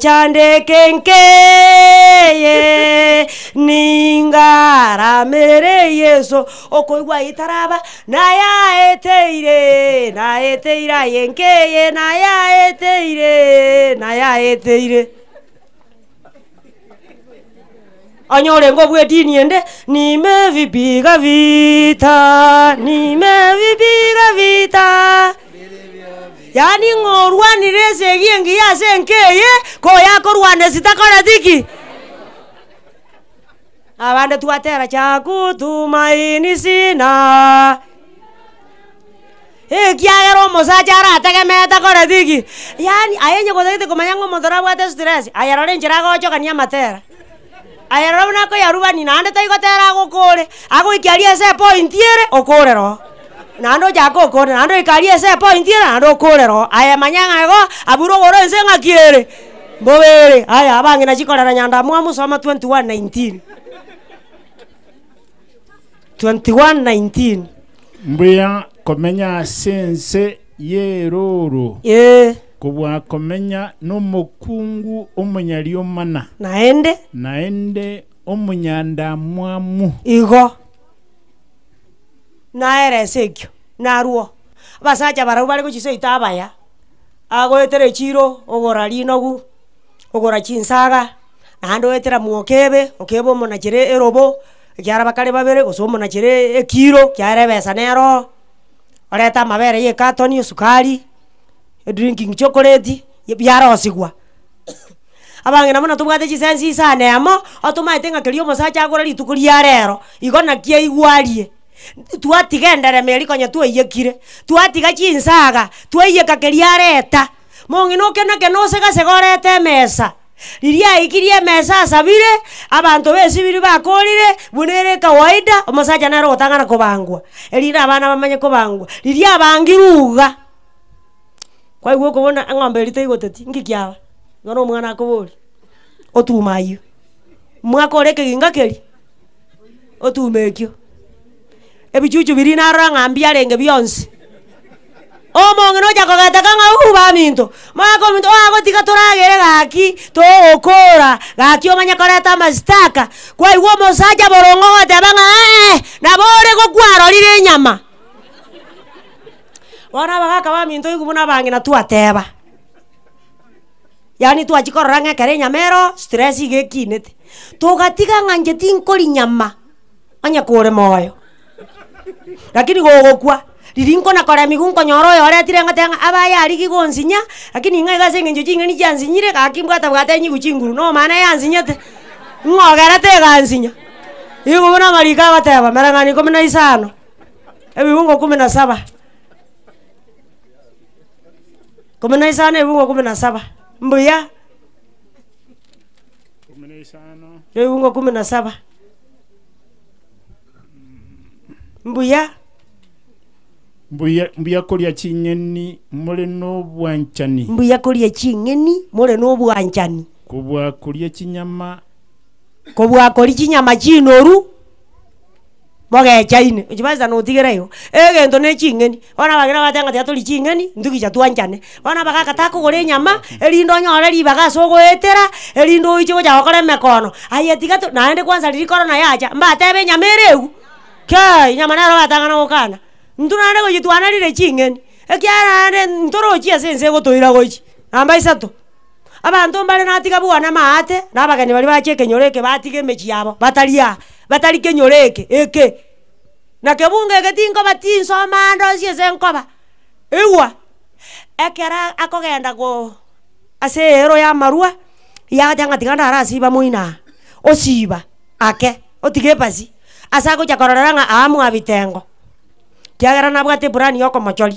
ningara mere yeso okoigwa itaraba nayaeteire naeteira yenkeye nayaeteire nayaeteire anyore ngobu edini ende nimevipiga vita nimevipiga vita yani ng'orwanire ase engiya ase enkeye koyakorwana zitakora tiki abande twatera chakutumaini sina ekiagera omosacha arategemeete kore tiki yani ayenye gotagete komanya ng'a omonto orabwate stress ayerora enchera agochokania amatera ayerora buna akoyarubani naende toigotera agokore agoikiaria ase epointi ere okorero nando jako e e e kore nando ikarie se point ire nando kurero aya manyanga go aburo goro nse ngakiere mbobere aya abange na chikorera nyanda mwa musoma 2119 2119 mbuya komenya sense yeroro eh kubwa komenya nomukungu omana naende naende omunyandamwamu igo na naeresa na ruo abasacha barau kuchiso itaba ya ago etere chiro ogora linogu ogora chinsaga ando etera muokebe okebo mona chire erobo ekiara bakale babere gose omona chire ekiro kiara besa nero oreta mabere ye katoni sukari drinking chocolate osigwa [COUGHS] abange namuna tubwate chisensi isane amo otomaete ng'akeria omosacha agore rituko ria rero igo naki aigwarie twatiga enderemeri konya twaiyekire twatiga chinsaga twaiyeka keria areta mong'ina okenake nosegasega orete emesa riria aikirie emesa asabire abanto besibiri bakorire buna ere kawaida omosacha nare gotang'ana kobangwa erinde abana bamanye kobangwa riria abangire uga kwaigwa okobona eng'ombe eri toigoteti nki kiaba omwana akobori otuma mwaka ore ekeginga keri otuma ekio ebichuchu biri narora ng'ambi arenge bionsi omonge noja nocha kogeteka minto baminto makominto oagotiga toragere gaki togokora gaki omanye koreta amasitaka kwaigwa omosacha borongo goteba ng'a ee nabo orego kwarorire enyama bono abagaka minto igu buna bange na twateba yaani twachikorora ng'ekera enyama ero stress igekinete togatiga ng'anje tinkori nyama onye kore moyo lakini gogokwa riri nkonakora migu nkonyora oyo oretire ng'ateng'a abaya arigi gonsinya lakini ing'a igase eng'encho ching'eni chiansinyire gaki mbwata bwate nyi chinguru no mana yansinyete ng'ogerete igansinya igo buna amarika abateba merang'ani ikumi na isano ebiungo kumi na saba kumi na isano ebiungo kumi na saba mbuya ebiungo kumi na saba mbuya mbuyako lya kinyeni mule n'obwanjani mbuyako lya kinyeni mule n'obwanjani kobwako lya kinyama chaini likinyama no tigera yo ege egento ne ching'eni bono abagera bateng'atia tori ching'eni ntugicha twanchane bono abagaka takogora enyama erinde onyore ribaga ase ogoetera erinde oiche gocha gokora mekono aye tiga naende kwansa ririkoro naye acha mbatebe enyama ere egu kai nyama ke nyamanero batangana gokana ntunande gochitwanarire ching'eni ekiarande ntorochi ase ense egotoira gochi namba isato aba abanto mbare natiga bwana maate nabageni bari bache ekenyoro eke batiga emechi yabo bataria batari kenyoro eke eke na kebunga eke tinkoba tinsoma ndosi ase nkoba iwa ekera akogenda go ase ero ya marua yagati ang'atigana ba moina osiba ake otige pasi asa gocha korora ng'a aamwa bitengo kiagera nabwate burani yoko mochori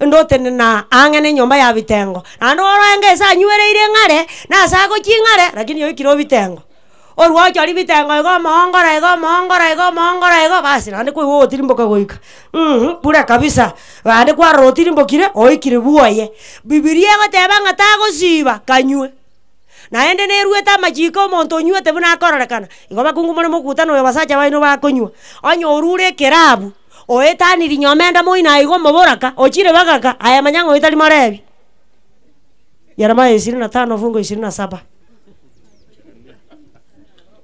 ndotene na ang'ene nyomba ya bitengo nandi sa nyuere anywereire ng'are na ase agochi ng'are lakini yoikire bitengo orwochori bitengo ego mongora ego mongora ego mongora ego basi naende koiwe otirimboka goika mhm pura kabisa naende kwarora otirimbokire oikire bwoye bibiria egoteba ng'a tagosiba kanywe na ende ne ruete amajiko omonto onywete buna akororekana igo bakungu more mogutano oyo abasacha baino bakonywa onyoru ure ekerabu oetaniri nyomenda moina igo moboraka ochire bagaka aya manyang'o itali marebi Yeremia ishirini na tano fungu ishirini na saba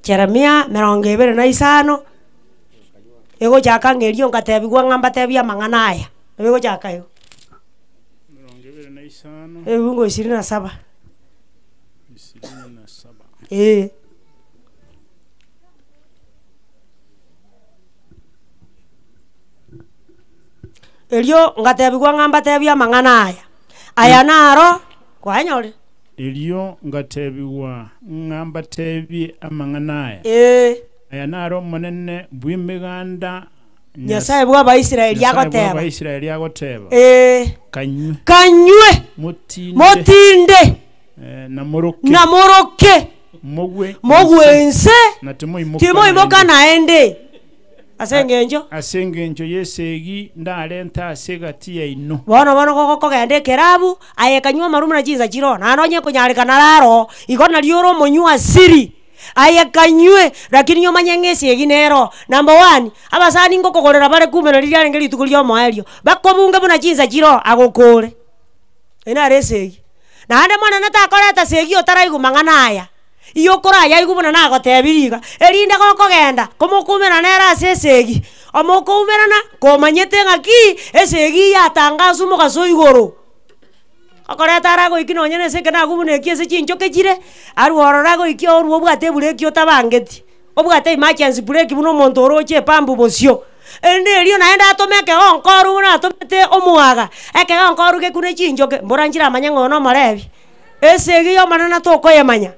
Jeremia mirongo ibiri na isano igochaka ng'erio ngatebigwa ng'ambatebia mang'ana aya igochaka igo ebungo ishirini na saba Eh. Elio ngatebigwa ngambatebia amang'ana aya aya mm. naro kwanyore elio ngatebigwa ngambatebia amang'ana aya eh. aya naro monene bwimiganda nyasaye bwa abaisiraeli agoteba abaisiraeli agoteba eh. kanywe kanywe mutinde mutinde eh, na muruke na muruke mogwe ense temuimuka naende asenge encho asenge encho yesegi ndarenta asegati yaino bono bono ande kerabu aye ayekanywa marumu na jiza chiza chiro nanonye konyarekana raro igo nario oro monywa siri aye ayekanywe lakini nyomanya ng'esi egi nero namba one abasani ngokogorera bare kumeno riria arenge rituko ria omoerio bakobunge buna chinsa chiro agokore ina resegi na naende mwana nata natakoreta segi otaraigumang'ana aya iyo ya iyokoraya igubona nagotebiriga erinde gokogenda na nera ase esegi omokoumerana komanyete ng'aki esegi yatangasa omogaso igoro okoreta ara goiki nonye na ase ekenagu buna eki ase chinchoke chire arwo orora goiki orwo obwate ebureki otabangeti obwate emergency breki buna montoro che pambu bosio ende erio naye atome ekegonko oru buna atomete omwaga ekegonko oru gekuna echinchoke mbora nchire amanye ng'ono omorebi esegi yomana na tokoyemanya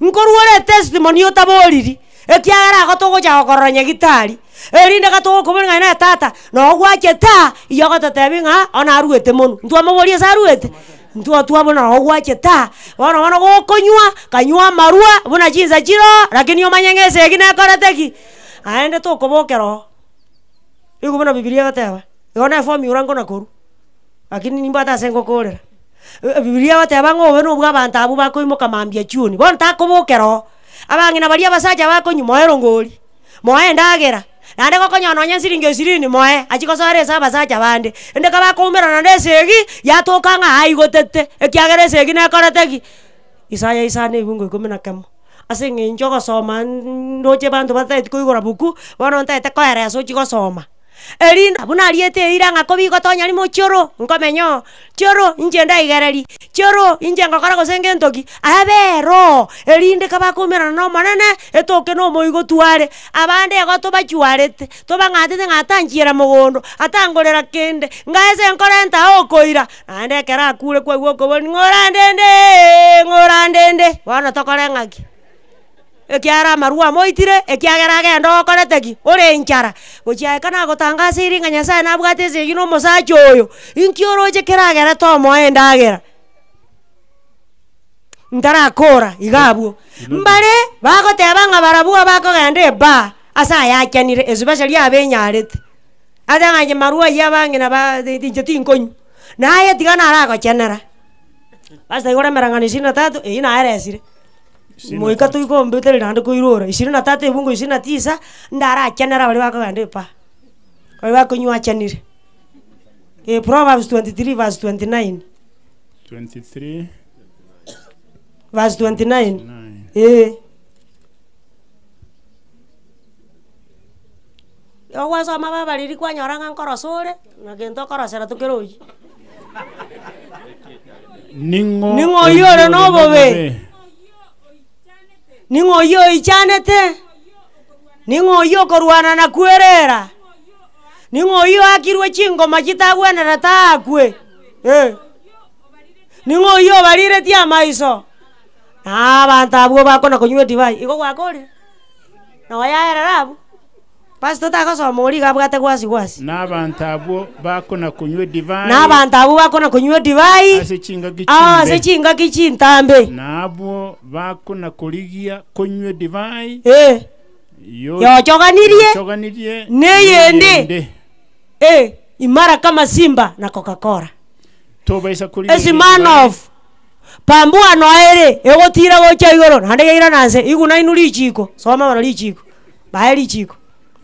nkorwa orete esitimoni otaboriri ekiagera igo togochaka korora nyagitari erinde iga togokobori ng'ai na etata nogwache ta igo ogototebi ng'a ona arwete mono ntwamoboria ase arwete ntwatwa buna ogwache ta bono bono gokonywa kanywa marua buna chinsa chiro lakini omanye ng'a ese egi nekorete ki aende tokobokera oo igo buna bibiria egateba igo na efomi ora nkonakorwa lakini nimba ta ase ngokorera biria bibilia batebanga obe nobwo abanto abo bakoimoka mambia chiuni bono takobokero abang'ina baria abasacha bakonywa erongori moe endagera naende gokonyononya siringi esirini moe achikosoresa abasacha bande ende kabakoumberana na esegi yatoka ng'a aigotete ekiagera esegi nekoreteki isaya isana ebungo ikumi na kemo ase eng'encho ogosoma ndoche banto bataeti koigora buku bono ntaete koeresa ochigosoma erinde buna ariete irang'ako bigotonya rimo chioro nkomenyo choro inche ndaigereri choro inche ngokora gosenge entoki abero erinde kabakomerana na omonene etoke na omoigo tuare abande igo tobachwarete tobang'atete ng'atanchiera mogondo atangorera kende ngaese nkorenta okoira ande kera akure kwa okobori ng'orandende ng'orandende bono tokore ng'aki ekiara amarua moitire ekiagera agenda okorete ki ore nchara gochiaekana agotangaseire iri ng'a nyasaye nabwate ase eywo na omosacha oyo inki oroche keragere tomoe endagera ntarakora iga abwo mbare bagoteba ng'a barabua bakogenda eba ase ayachanire especially abenyarete ate ng'anye marua ya bang'ina ba inche tinkonywa naye tigana aragochenera basta igoremera na tatu eyi naeresire moika tu iko mbete le nando kuirora ishirini na tatu ibungo ishirini na tisa ndara achana ra waliwako gande pa waliwako nyu achanire e eh, proverbs 23 verse 29 23 verse 29 e eh. ogwasoma babariri kwanyora ng'a nkorosore na gento okorosera tokeroi ning'o ning'o iyore nobobe ichanete oichanete ning'oyo okorwana na kwerera ning'oyo akirwe chingoma chitagwenera akwe eh. ning'oyo obarire tia maiso na abanto abwo bakona konywa divai igo gwakore nooyaerera abwo pasito tagosomuria gabwate gwasi gwasi n'abantu abo bakona kunywa edivai n'abantu abo bakona kunywa edivai ase ah, chingaki ah, chimbe ase chingaki chintambe nabo bakona kuligia kunywa divai eh yochoganirie yochoganirie neyende eh imara kama simba na coca-cola tobaisa man of pambuano ere egotira gocha igoro nande gaira nase iguna inu lichiko soma bana chiko bae chiko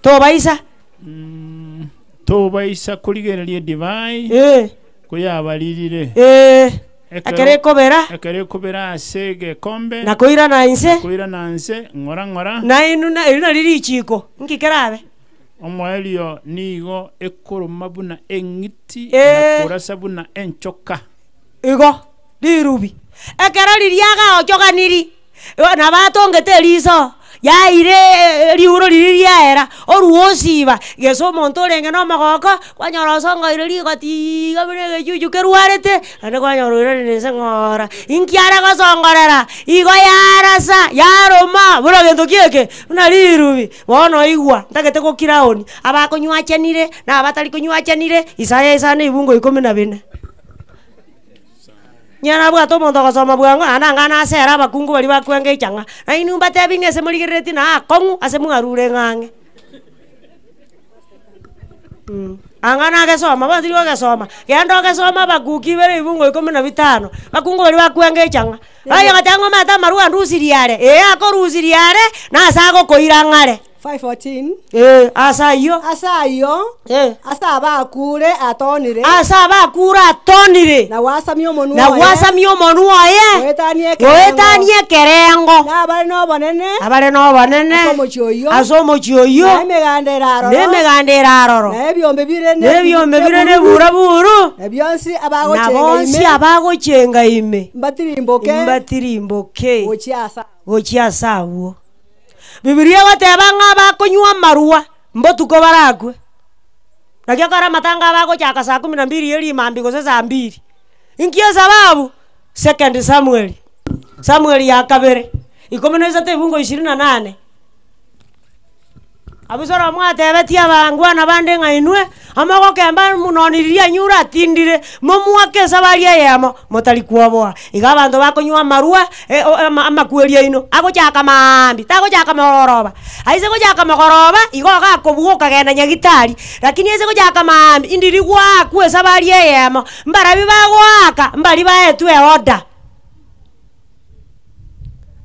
tobaisa mm, tobaisa kuligereria divai eh kuyabalirire eh akere kobera akere kobera ase na nakoira na inse nakoira na inse ngora ngora na inu na inu riri ichiko nkikerabe omwaelio nigo ekoroma buna eng'iti eh. nakorasa buna enchoka igo rirubi ekero riri agaochoganiri nabatongete eriso yaire riuro riri riaera oruosiba gese omonto orenge na omogoko kwanyora osongoire rigotiga buna egechuchu kerwarete naende kwanyora oirorire nse ng'ora inkiare gosongorera igo yarasa yaroma buna gento kieke buna rirubi bono igwa ntagete gokiraoni abakonywachanire na abatari konywacha nire isaya isana ibungo ikomi na bine nyana omonto ogosoma bwango anangana asera abakungu bari bakwenga echang'a naini mbatebi ase morigerereti na akong'u ase mwarure ng'ang'e mm. ang'ana agesoma bathiri ogesoma genda ogesoma bakuki bere ibungo ikomi na bitano bakungu bari echanga ichang'a raiyogatang'omata maru andusi riare ee akorusi riare nase agokoira ng'are 514 eh asa iyo asa iyo eh. atonire asa bakure oye wetanie kerengo abare na obonene ase na emegande iraro na ebyombe birene na ebyombe birene bura buru na byonsi ime na bonsi abago ime mbatirimboke gochia gochiasa abwo bibiria egoteba ng'a bakonywa marua mbotuko barakwe nakio kara matanga bagochaka saa kumi na mbiri erimambi gose saa mbiri nkio sababu second samueli samueli ya kabere ikomi na isate ebungo ishirini na nane abusoro mwatebetie na bande ng'ainwe amoko kemba munoniririe atindire ratindire momwake sabaria yemo motari kuoboa iga abanto bakonywa marua e, e, amakueria ino agochaka maambi tagochaka magoroba aise gochaka magoroba igo gakobua okagenda nyagitari lakini aise gochaka maambi indiri gwakwa esabaria eyemo mbarabi bagwaka mbari baetwe eoda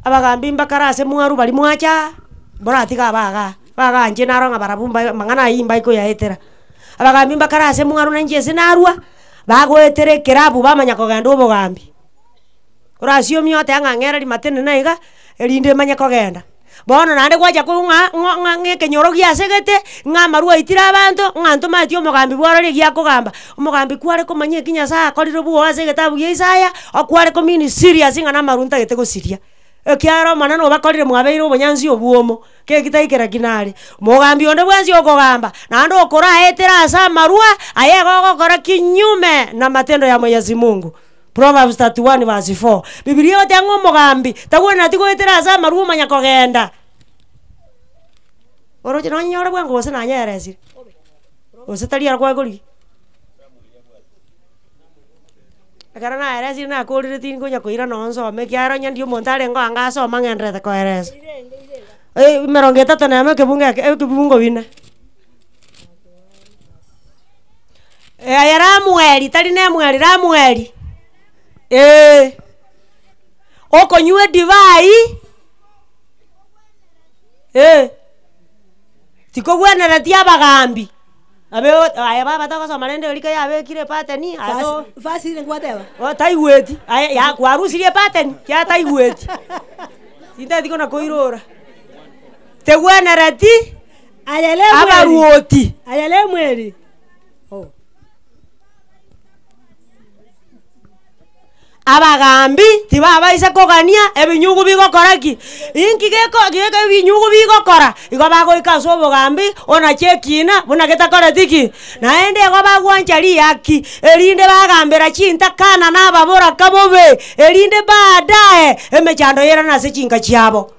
abagambi mbakarase mwaru bari mwacha boratiga baga baga anje baganje naronga barabumba mang'ana ayimba iko yaetera abagambi kara ase mung'aro nanche ase narua bagoetera ekerabu bamanya kogenda te anga ngera ang'ang'ereri matene na naiga erinde emanye kogenda bono nande nga nga nga kenyoro naende gwacha ko ng'ekenyoro giasegete ng'amarua aitire abanto ng'antomatie omogambi bwarore giakogamba omogambi kware komanya eki nyasaye akorire bwoa ase egetabu gia isaya okware komini serious ng'ana amaru ntagete siria ekiaro manano obakorire mwabeire obonyansi obwomo kegitaikera kinare mogambi onde bwansi okogamba naende okora aetera ase amarua aye gogokora kinyume na matendo ya mwenyezi mungu proverbs 31 verse 4 bibiria goteng'a omogambi tagwana tigoetera ase amarua omanya kogenda oroche nonyenyore bwango gose nanyeresire gose tariarkwagorigi ekero naeresire nakorire konya koira nonsome kiaro nya ndio omonto arenge onga asoma ng'enderete eh, koeresa merongo etato nemo ekebungo eh, bine eye eh, ramweri tari na emweri ramweri ee oh, okonywa edivai ee tikobweneretia abagambi abeo aya baba tagoso marende olika ya abekire pateni kwarusirie pateni kya taigweti [LAUGHS] tinda tiko na koirora tegwana rati mweri abaruoti mweri abagambi tibabaise kogania ebinyugu bigokora ki inki geko geko ebinyugu bigokora igo bagoika ase obogambi ona ekina buna getakoreti tiki naende igo bagwancha riaki erinde bagambera chintakana nababoraka bobe erinde baadaye emechando yera ase chinka chiabo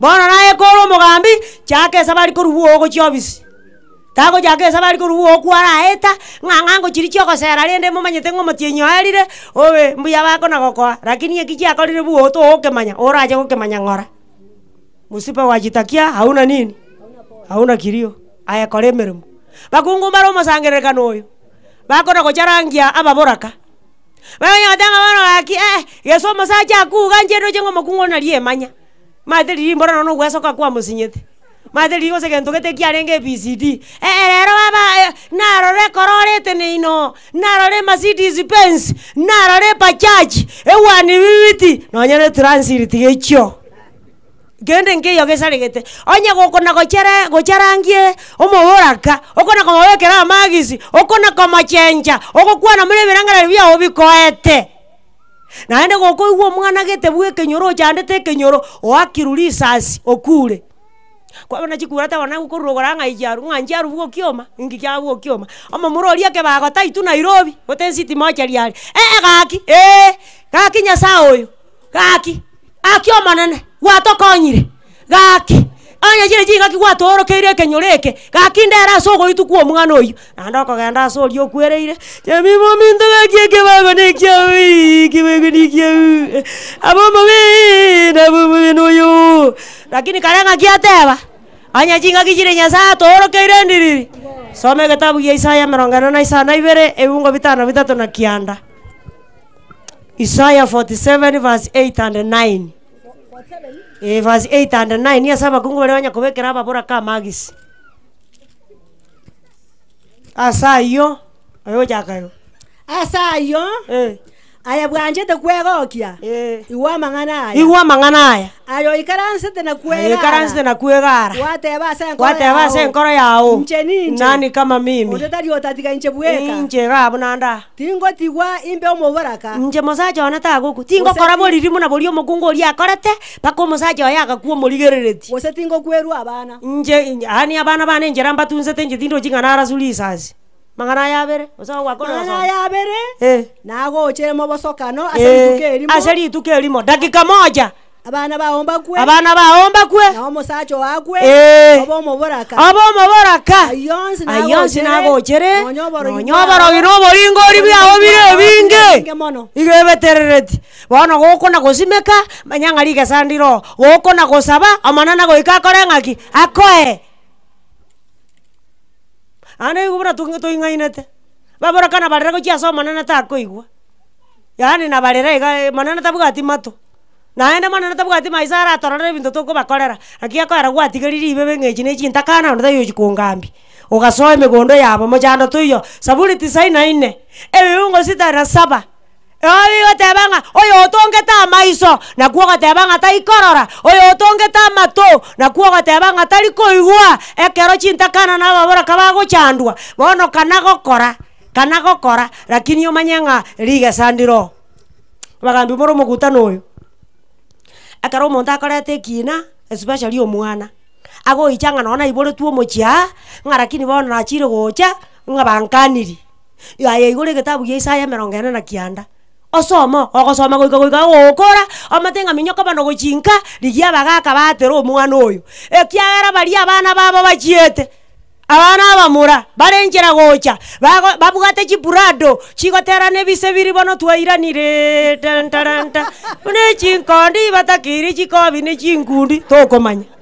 bono naye koro omogambi chake bari korwa ogo chiobisi tago jagesa bari koruwa okwaraeta ng'ang'a ngochiri chiokosera rende nyo ari de owe mbuya bakona gokoa lakini eki ora ora tookemanya ke manya ng'ora musipa wajita kia hauna nini hauna kilio ayekora emeremo bakungu bara omosangererekano oyo boraka? gocharangia ababoraka baonyagatanga bono gaki eh gese omosacha akuga na ching'omokungu manya ma maete riri mbora nono kuwa musinyete matheri gå cege ntå gä tä kia rä ngä bcd erero baba narore kororete nä ino narore mercedes benz narore pachach ewani bibiti nonyone transit gä kio gende nge nkiyo gicarigite onye angie, omo oko na na weke gukuna guchere oko umuhuraka ukuna kumawekera amagisi ukuna kumachenja ugukwana muri birangara bia ubikoete naende gukuigwa mga nagete buwe kenyoro, chandete kenyoro, oakiruli sasi okule na chikurate ona gora ng'aijaru ng'aijaru bugokioma ngikia bugokioma omo morori ake bagota itu nairobi gote nsiti mocheri are eh, ee eh, gaki ee gaki nyasaye oyo gaki aki omonene gwatokonyire gaki anya chire chika kigwatoro keire kenyureke gakindera ase ogoitukwa omwana oyo naende okogenda ase oria okwereire chami mominto gaki ekebago nekiau kibago nekiau abomobin abomobin oyo lakini kare ng'aki ateba anya ching'aki chire nyasaye atorokeire ndiriri soma egetabu gia isaya emerongo eno na isano ibere ebiungo bitano bitato na kianda isaya 47 verse 8 and 9 47? e, verse 8 and 9 ase abakungu bare banyakobekera ababora ka magisi asayo oyo ochakayo asayo eh aya bwanje tekwegokya eh. iwa mang'ana aya iwa mang'ana aya ayo ikaransete na kwegara ikaransete na kwegara wateba ase nkoro wateba ase nkoro yao nche ninche nani kama mimi utetari otatiga nche bweka nche gabo nanda tingo imbe omoboraka nche mosaja ona ta goku tingo kora boriri muna bori omukungo ori akorete pako mosaja oya agakuo morigerereti gose tingo abana nche ani abana bana enchera ramba inche nche tindo chingana arasulisa magana ya bere usawa gwakora kono magana ya bere eh nago chere mabosokano eh. aserituke elimo aserituke elimo dakika moja abana omba kwe abana omba kwe na wa wakwe eh obo moboraka obo moboraka ayonsi na ayonsi na gochere nyoboro gino boringo ori byao bire binge igebeterereti bono gokona gosimeka manyanga ligesa ndiro gokona gosaba amana na goika akore ng'aki akoe ane igubora toing'ainete babora kana barera gochiasa omanene takoigwa yaani nabarera iga manene tabwati mato naende manene tabwati maisa aratorora ebinto tokobakorera aki akoera gwatigerire ibe beng'echi na echinta kana onde tayochi kongambi ugasoa emegondo yabo mochando toiyo saburi tisaini na nne ebiungo sitara saba oigatebanga oyo otongete amaiso nakuo ogatebanga taikorora oyo otongete amatu nakuo ogatebanga tarikoigwa ekero chintakana na ababoraka bagochandwa bono kana gokora kana gokora lakini omanye rigesandiro bagambi moro omogutano oyo ekero omonto akorete ekina especially omwana agoichanga nona iboretwe omochia ng'a lakini bono nachire gocha ng'a bankaniri yaya igore egetabu gĩa isaya emerongo ene na kianda osomo ogosoma goika goika gogokora amatenga minyoka bano gochinka rigia abagaka batera omwana oyo ekiagera bari abana babo bachiete abana abamura barenchera gocha babugate chipurado chigoterana ebise biri bono twairanire tantaranta bune chinkondi batakiri chikobi ne chinkundi tokomanya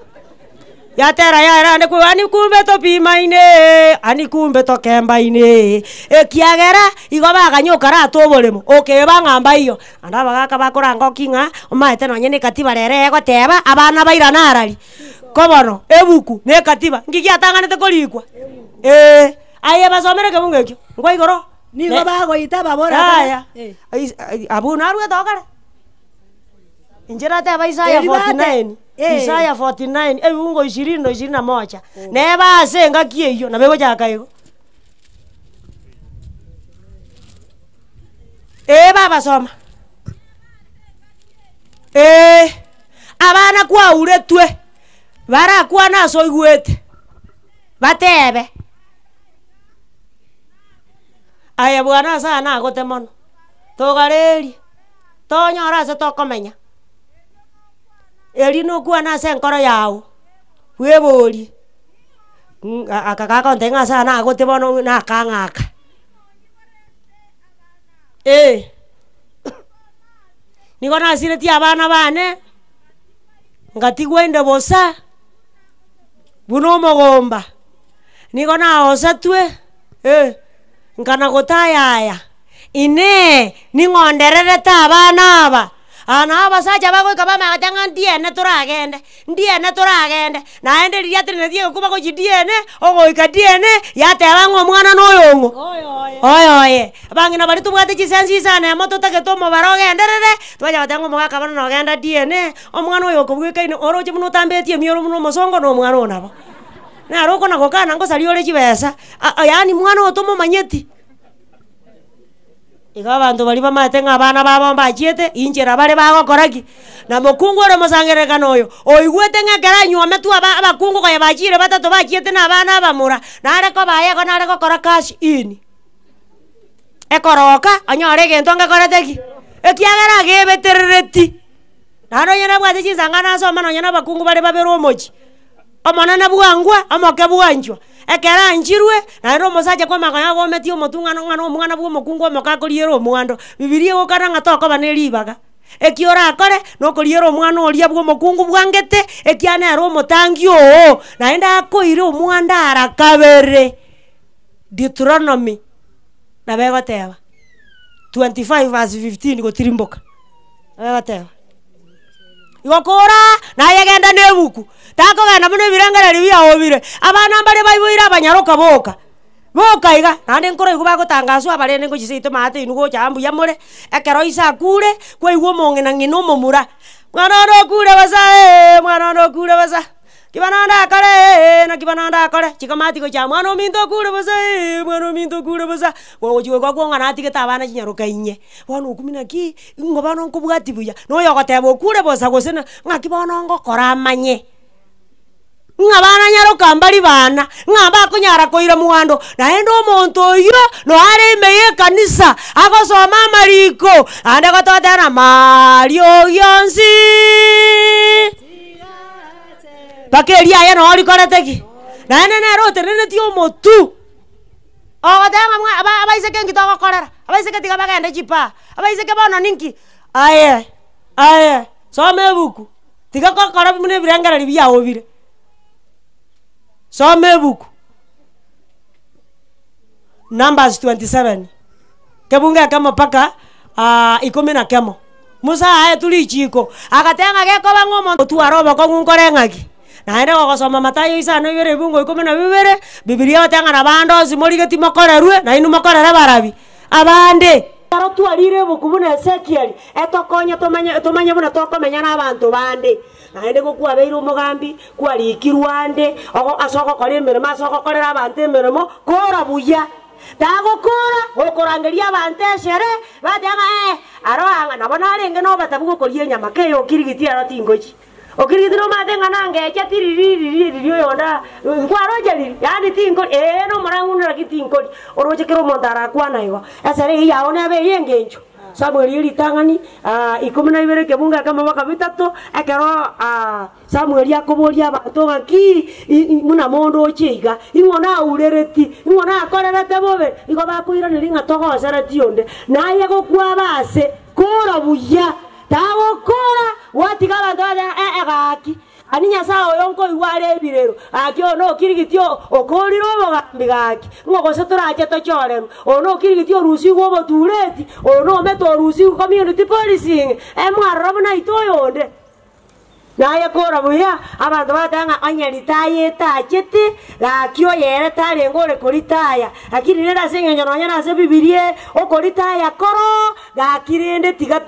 yatera yera niku kumbe to pima ani kumbe to kemba ine e kiagera igo ba kara baganyũka ratũ ũbũrĩmũ ba ng'amba iyo anda ba ba bagaka bakoranga king'a eta no nyene katiba rere ego teba abana ba baira narari kobono ebuku nĩ katiba ngigiatang'anĩte kũrikwa e aye ba somere ke ekio nkwa igoro ni ba ba go ita bora nigo bagoita to eh. abuna injera te ba isa ya 49 Isaya 49 ebiungo 20 na 21 mm. ne basenga kieyo na begochaka igo ee babasoma ee abana kwauretwe barakwana ase oigwete batebe aya bwana ase aya nagote mono togarerie tonyora ase tokomenya eri nokuwa nase nkoro yago bwebori mm, aka gakontai ng'ase aa nagote bono nakang'aka ee [COUGHS] nigo nasiretie abana bane ngatigwainde bosa buna omogomba nigo naosa twe ee. nkana gotayaya ine ning'ondererete abana aba ana ah, abasaicha ah, bagoika bamagatiang'a ndiene toragende ndiene toragende naende riria atiri nathie gekuba gochi ndiene ogoika ndiene yateba ng'a omwana na oyo ng'o oyoye abang'ina baria tobwate chisensi isana emo totage tomobara ogenderere twaja goteba omogaka bono nogenda ndiene omwana oyo okobwekaine oroche buna otambetie emioro buna omosongo na omwana onabo naro okona gokana ngosari ore chibesa ah, yaani mwana oyo tomomanyeti iga abanto bari bamaete ng'a abana babo mbachiete inchera bare bagokoraki na mokungu ore mosangerekano oyo oigwete ng'ekera nywome tu abakungu koye bachire batato bachiete na abana abamura nare kobayego nare gokora kashi ini ekoroka onyore egento ngekoreteki ekiagera gebeterereti naro onye nabwate chisanga nasoma nonye nabakungu bare babere omochi omonene bwangwa omoke bwanchwa ekera njirwe naende omosacha kwa makonya gometie omotung'ano ng'ana omwana bwa omokungu omokakoriera omwando bibiria egokara ng'a tokoba na eribaga eki orakore kuliero omwana oria bwa omokungu bwangete ekianera omotangi oo naende akoire omwanda arakabere kabere na nabo tewa 25 verse 15 gotirimboka nabo tewa igokora na yegenda ne buku takogenda buna ebirengereri biaobire abana mbare baiboire abanyaroka boka boka iga nande nkoro igu bagotangaswa abarene ngo gisito mate inu gocha ambu yamore ekero isa akure kwaigwa iwo mongena ngino momura mwana no kure basa eh, mwana no kure basa kibanandakore na kibanandakore chikamatigo cha mwana ominto kure bosa mwana ominto kure bosa gochiwe kwa kuonga natige ta bana chinyaruka inye bono kumi na ki ngo bano nkubuga tibuya no yogotebo kure bosa gosena nga kibono ngo kora manye nga bana nyaruka mbali bana nga ba kunyara koira muwando na endo omonto oyo no are meye kanisa agoso mama riko ande gotote na mario yonsi mpaka eriaya no rikorete ki naye nene rotenenetie omotu ogotema mwa abaiseke ngito ogokorera abaiseke tiga bagende chipaa abaiseke bono ninki aye aye soma ebuku tiga kokora bimuna ebirengereri biaobire soma ebuku numbers 27 kebunge kemo paka uh, ikumi na kemo musa aye turi ichiko agateng'age koba ng'omonto otwara oboko ng'unkoreng'aki naende gogosoma matayo isano ibere ebungo ikumi na bibere bibiria goteng'ana bande osimorigeti mokorerwe nainu mokorere barabi abande kero twarire ebuku buna ase etokonye tomanye buna tokomenya na abanto bande naende go kwabeire omogambi kwarikirwe ande ase ogokora emeremo ase ogokorera abanto emeremo kora buya ndagukura gukurangeria abantu eshere batega eh aroanga nabo narenge nobatabu gukoria enyama keyokirigiti aro tingochi no mathenga na ngecha tiririririri uyo nda nkwarojeriri yani tinkori ee no morang'unira ki tinkori orochekera omonto arakwana igo ase rei yao neabeire engencho samweli eritang'ani ikumi na ibere ekebunga ekamabaka bitato ekero samweli akoboria abanto ng'aki muna mondo oche iga ing'ono aurereti ing'ono akorerete bobe igo bakoiraneri ng'a togosereti onde naye gokwa base kora buya tagukura gwatiga bathonya ee gaki aninya sawa oyo nkoigwa rebirero aki oyo nokirigiti okũrirwo obogambi gaki ng'ogose torache tochorerwa oyo nokirigiti orusi igwa obotureti oyo nometa orusi community policing emwarora buna ite oyonde naye kora buya abanto batanga onyeritayetachete gaki oyere tarenge ore koritaya lakini rera seng'enyo nonya nase bibirie okoritaya koro gaki rende tiga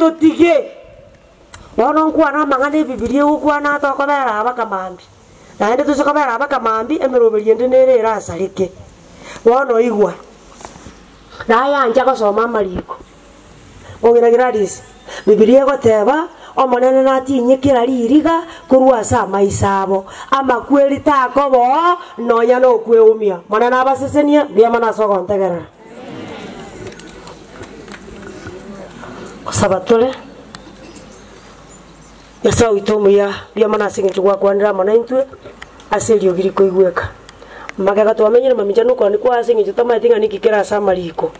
bono nkwana amang'ana ebibiri egokwana tokobera abakamambi naende tosekobera abakamambi emeroberi ende nere erasareke bono igwa nayanja gosoma amariko ng'ong'eragira arisi bibiri egoteba omonene natinyekera ririga korwa ase amaisa abo amakweri takoboo nonya nokweumia monene abasesenia biama nase ogontegerera tore yesau itomia riamana asing'eki gwakwa ndirama naintue ase eriogiri koigweka magega twamenyire maminja nukora nikwa asing'eki tomaete ng'a niki kera ase amariko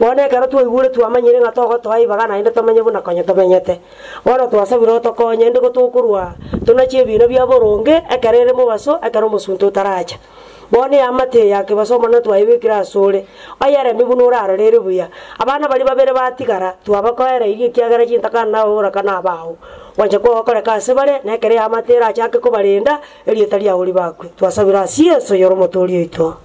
bono ekero twaigure twamanyire ng'a togo twaibaga naende tomenye buna konye tomenyete bono twasabire otokonye ndi gotukorwa tuna chie ebino bia boronge ekero ere mobaso ekero omosunto otaracha boone yamate yake basoma na twaiwikire asore oyere mibu norarorere buya abana bari babere batigara twabakoera irio kiagera chintakana naora kana abaho wanje kwagokore kase bare nekere yamate rachake kobarenda erieta riauri bakwe twasabira ase yeso yoro motori oitwo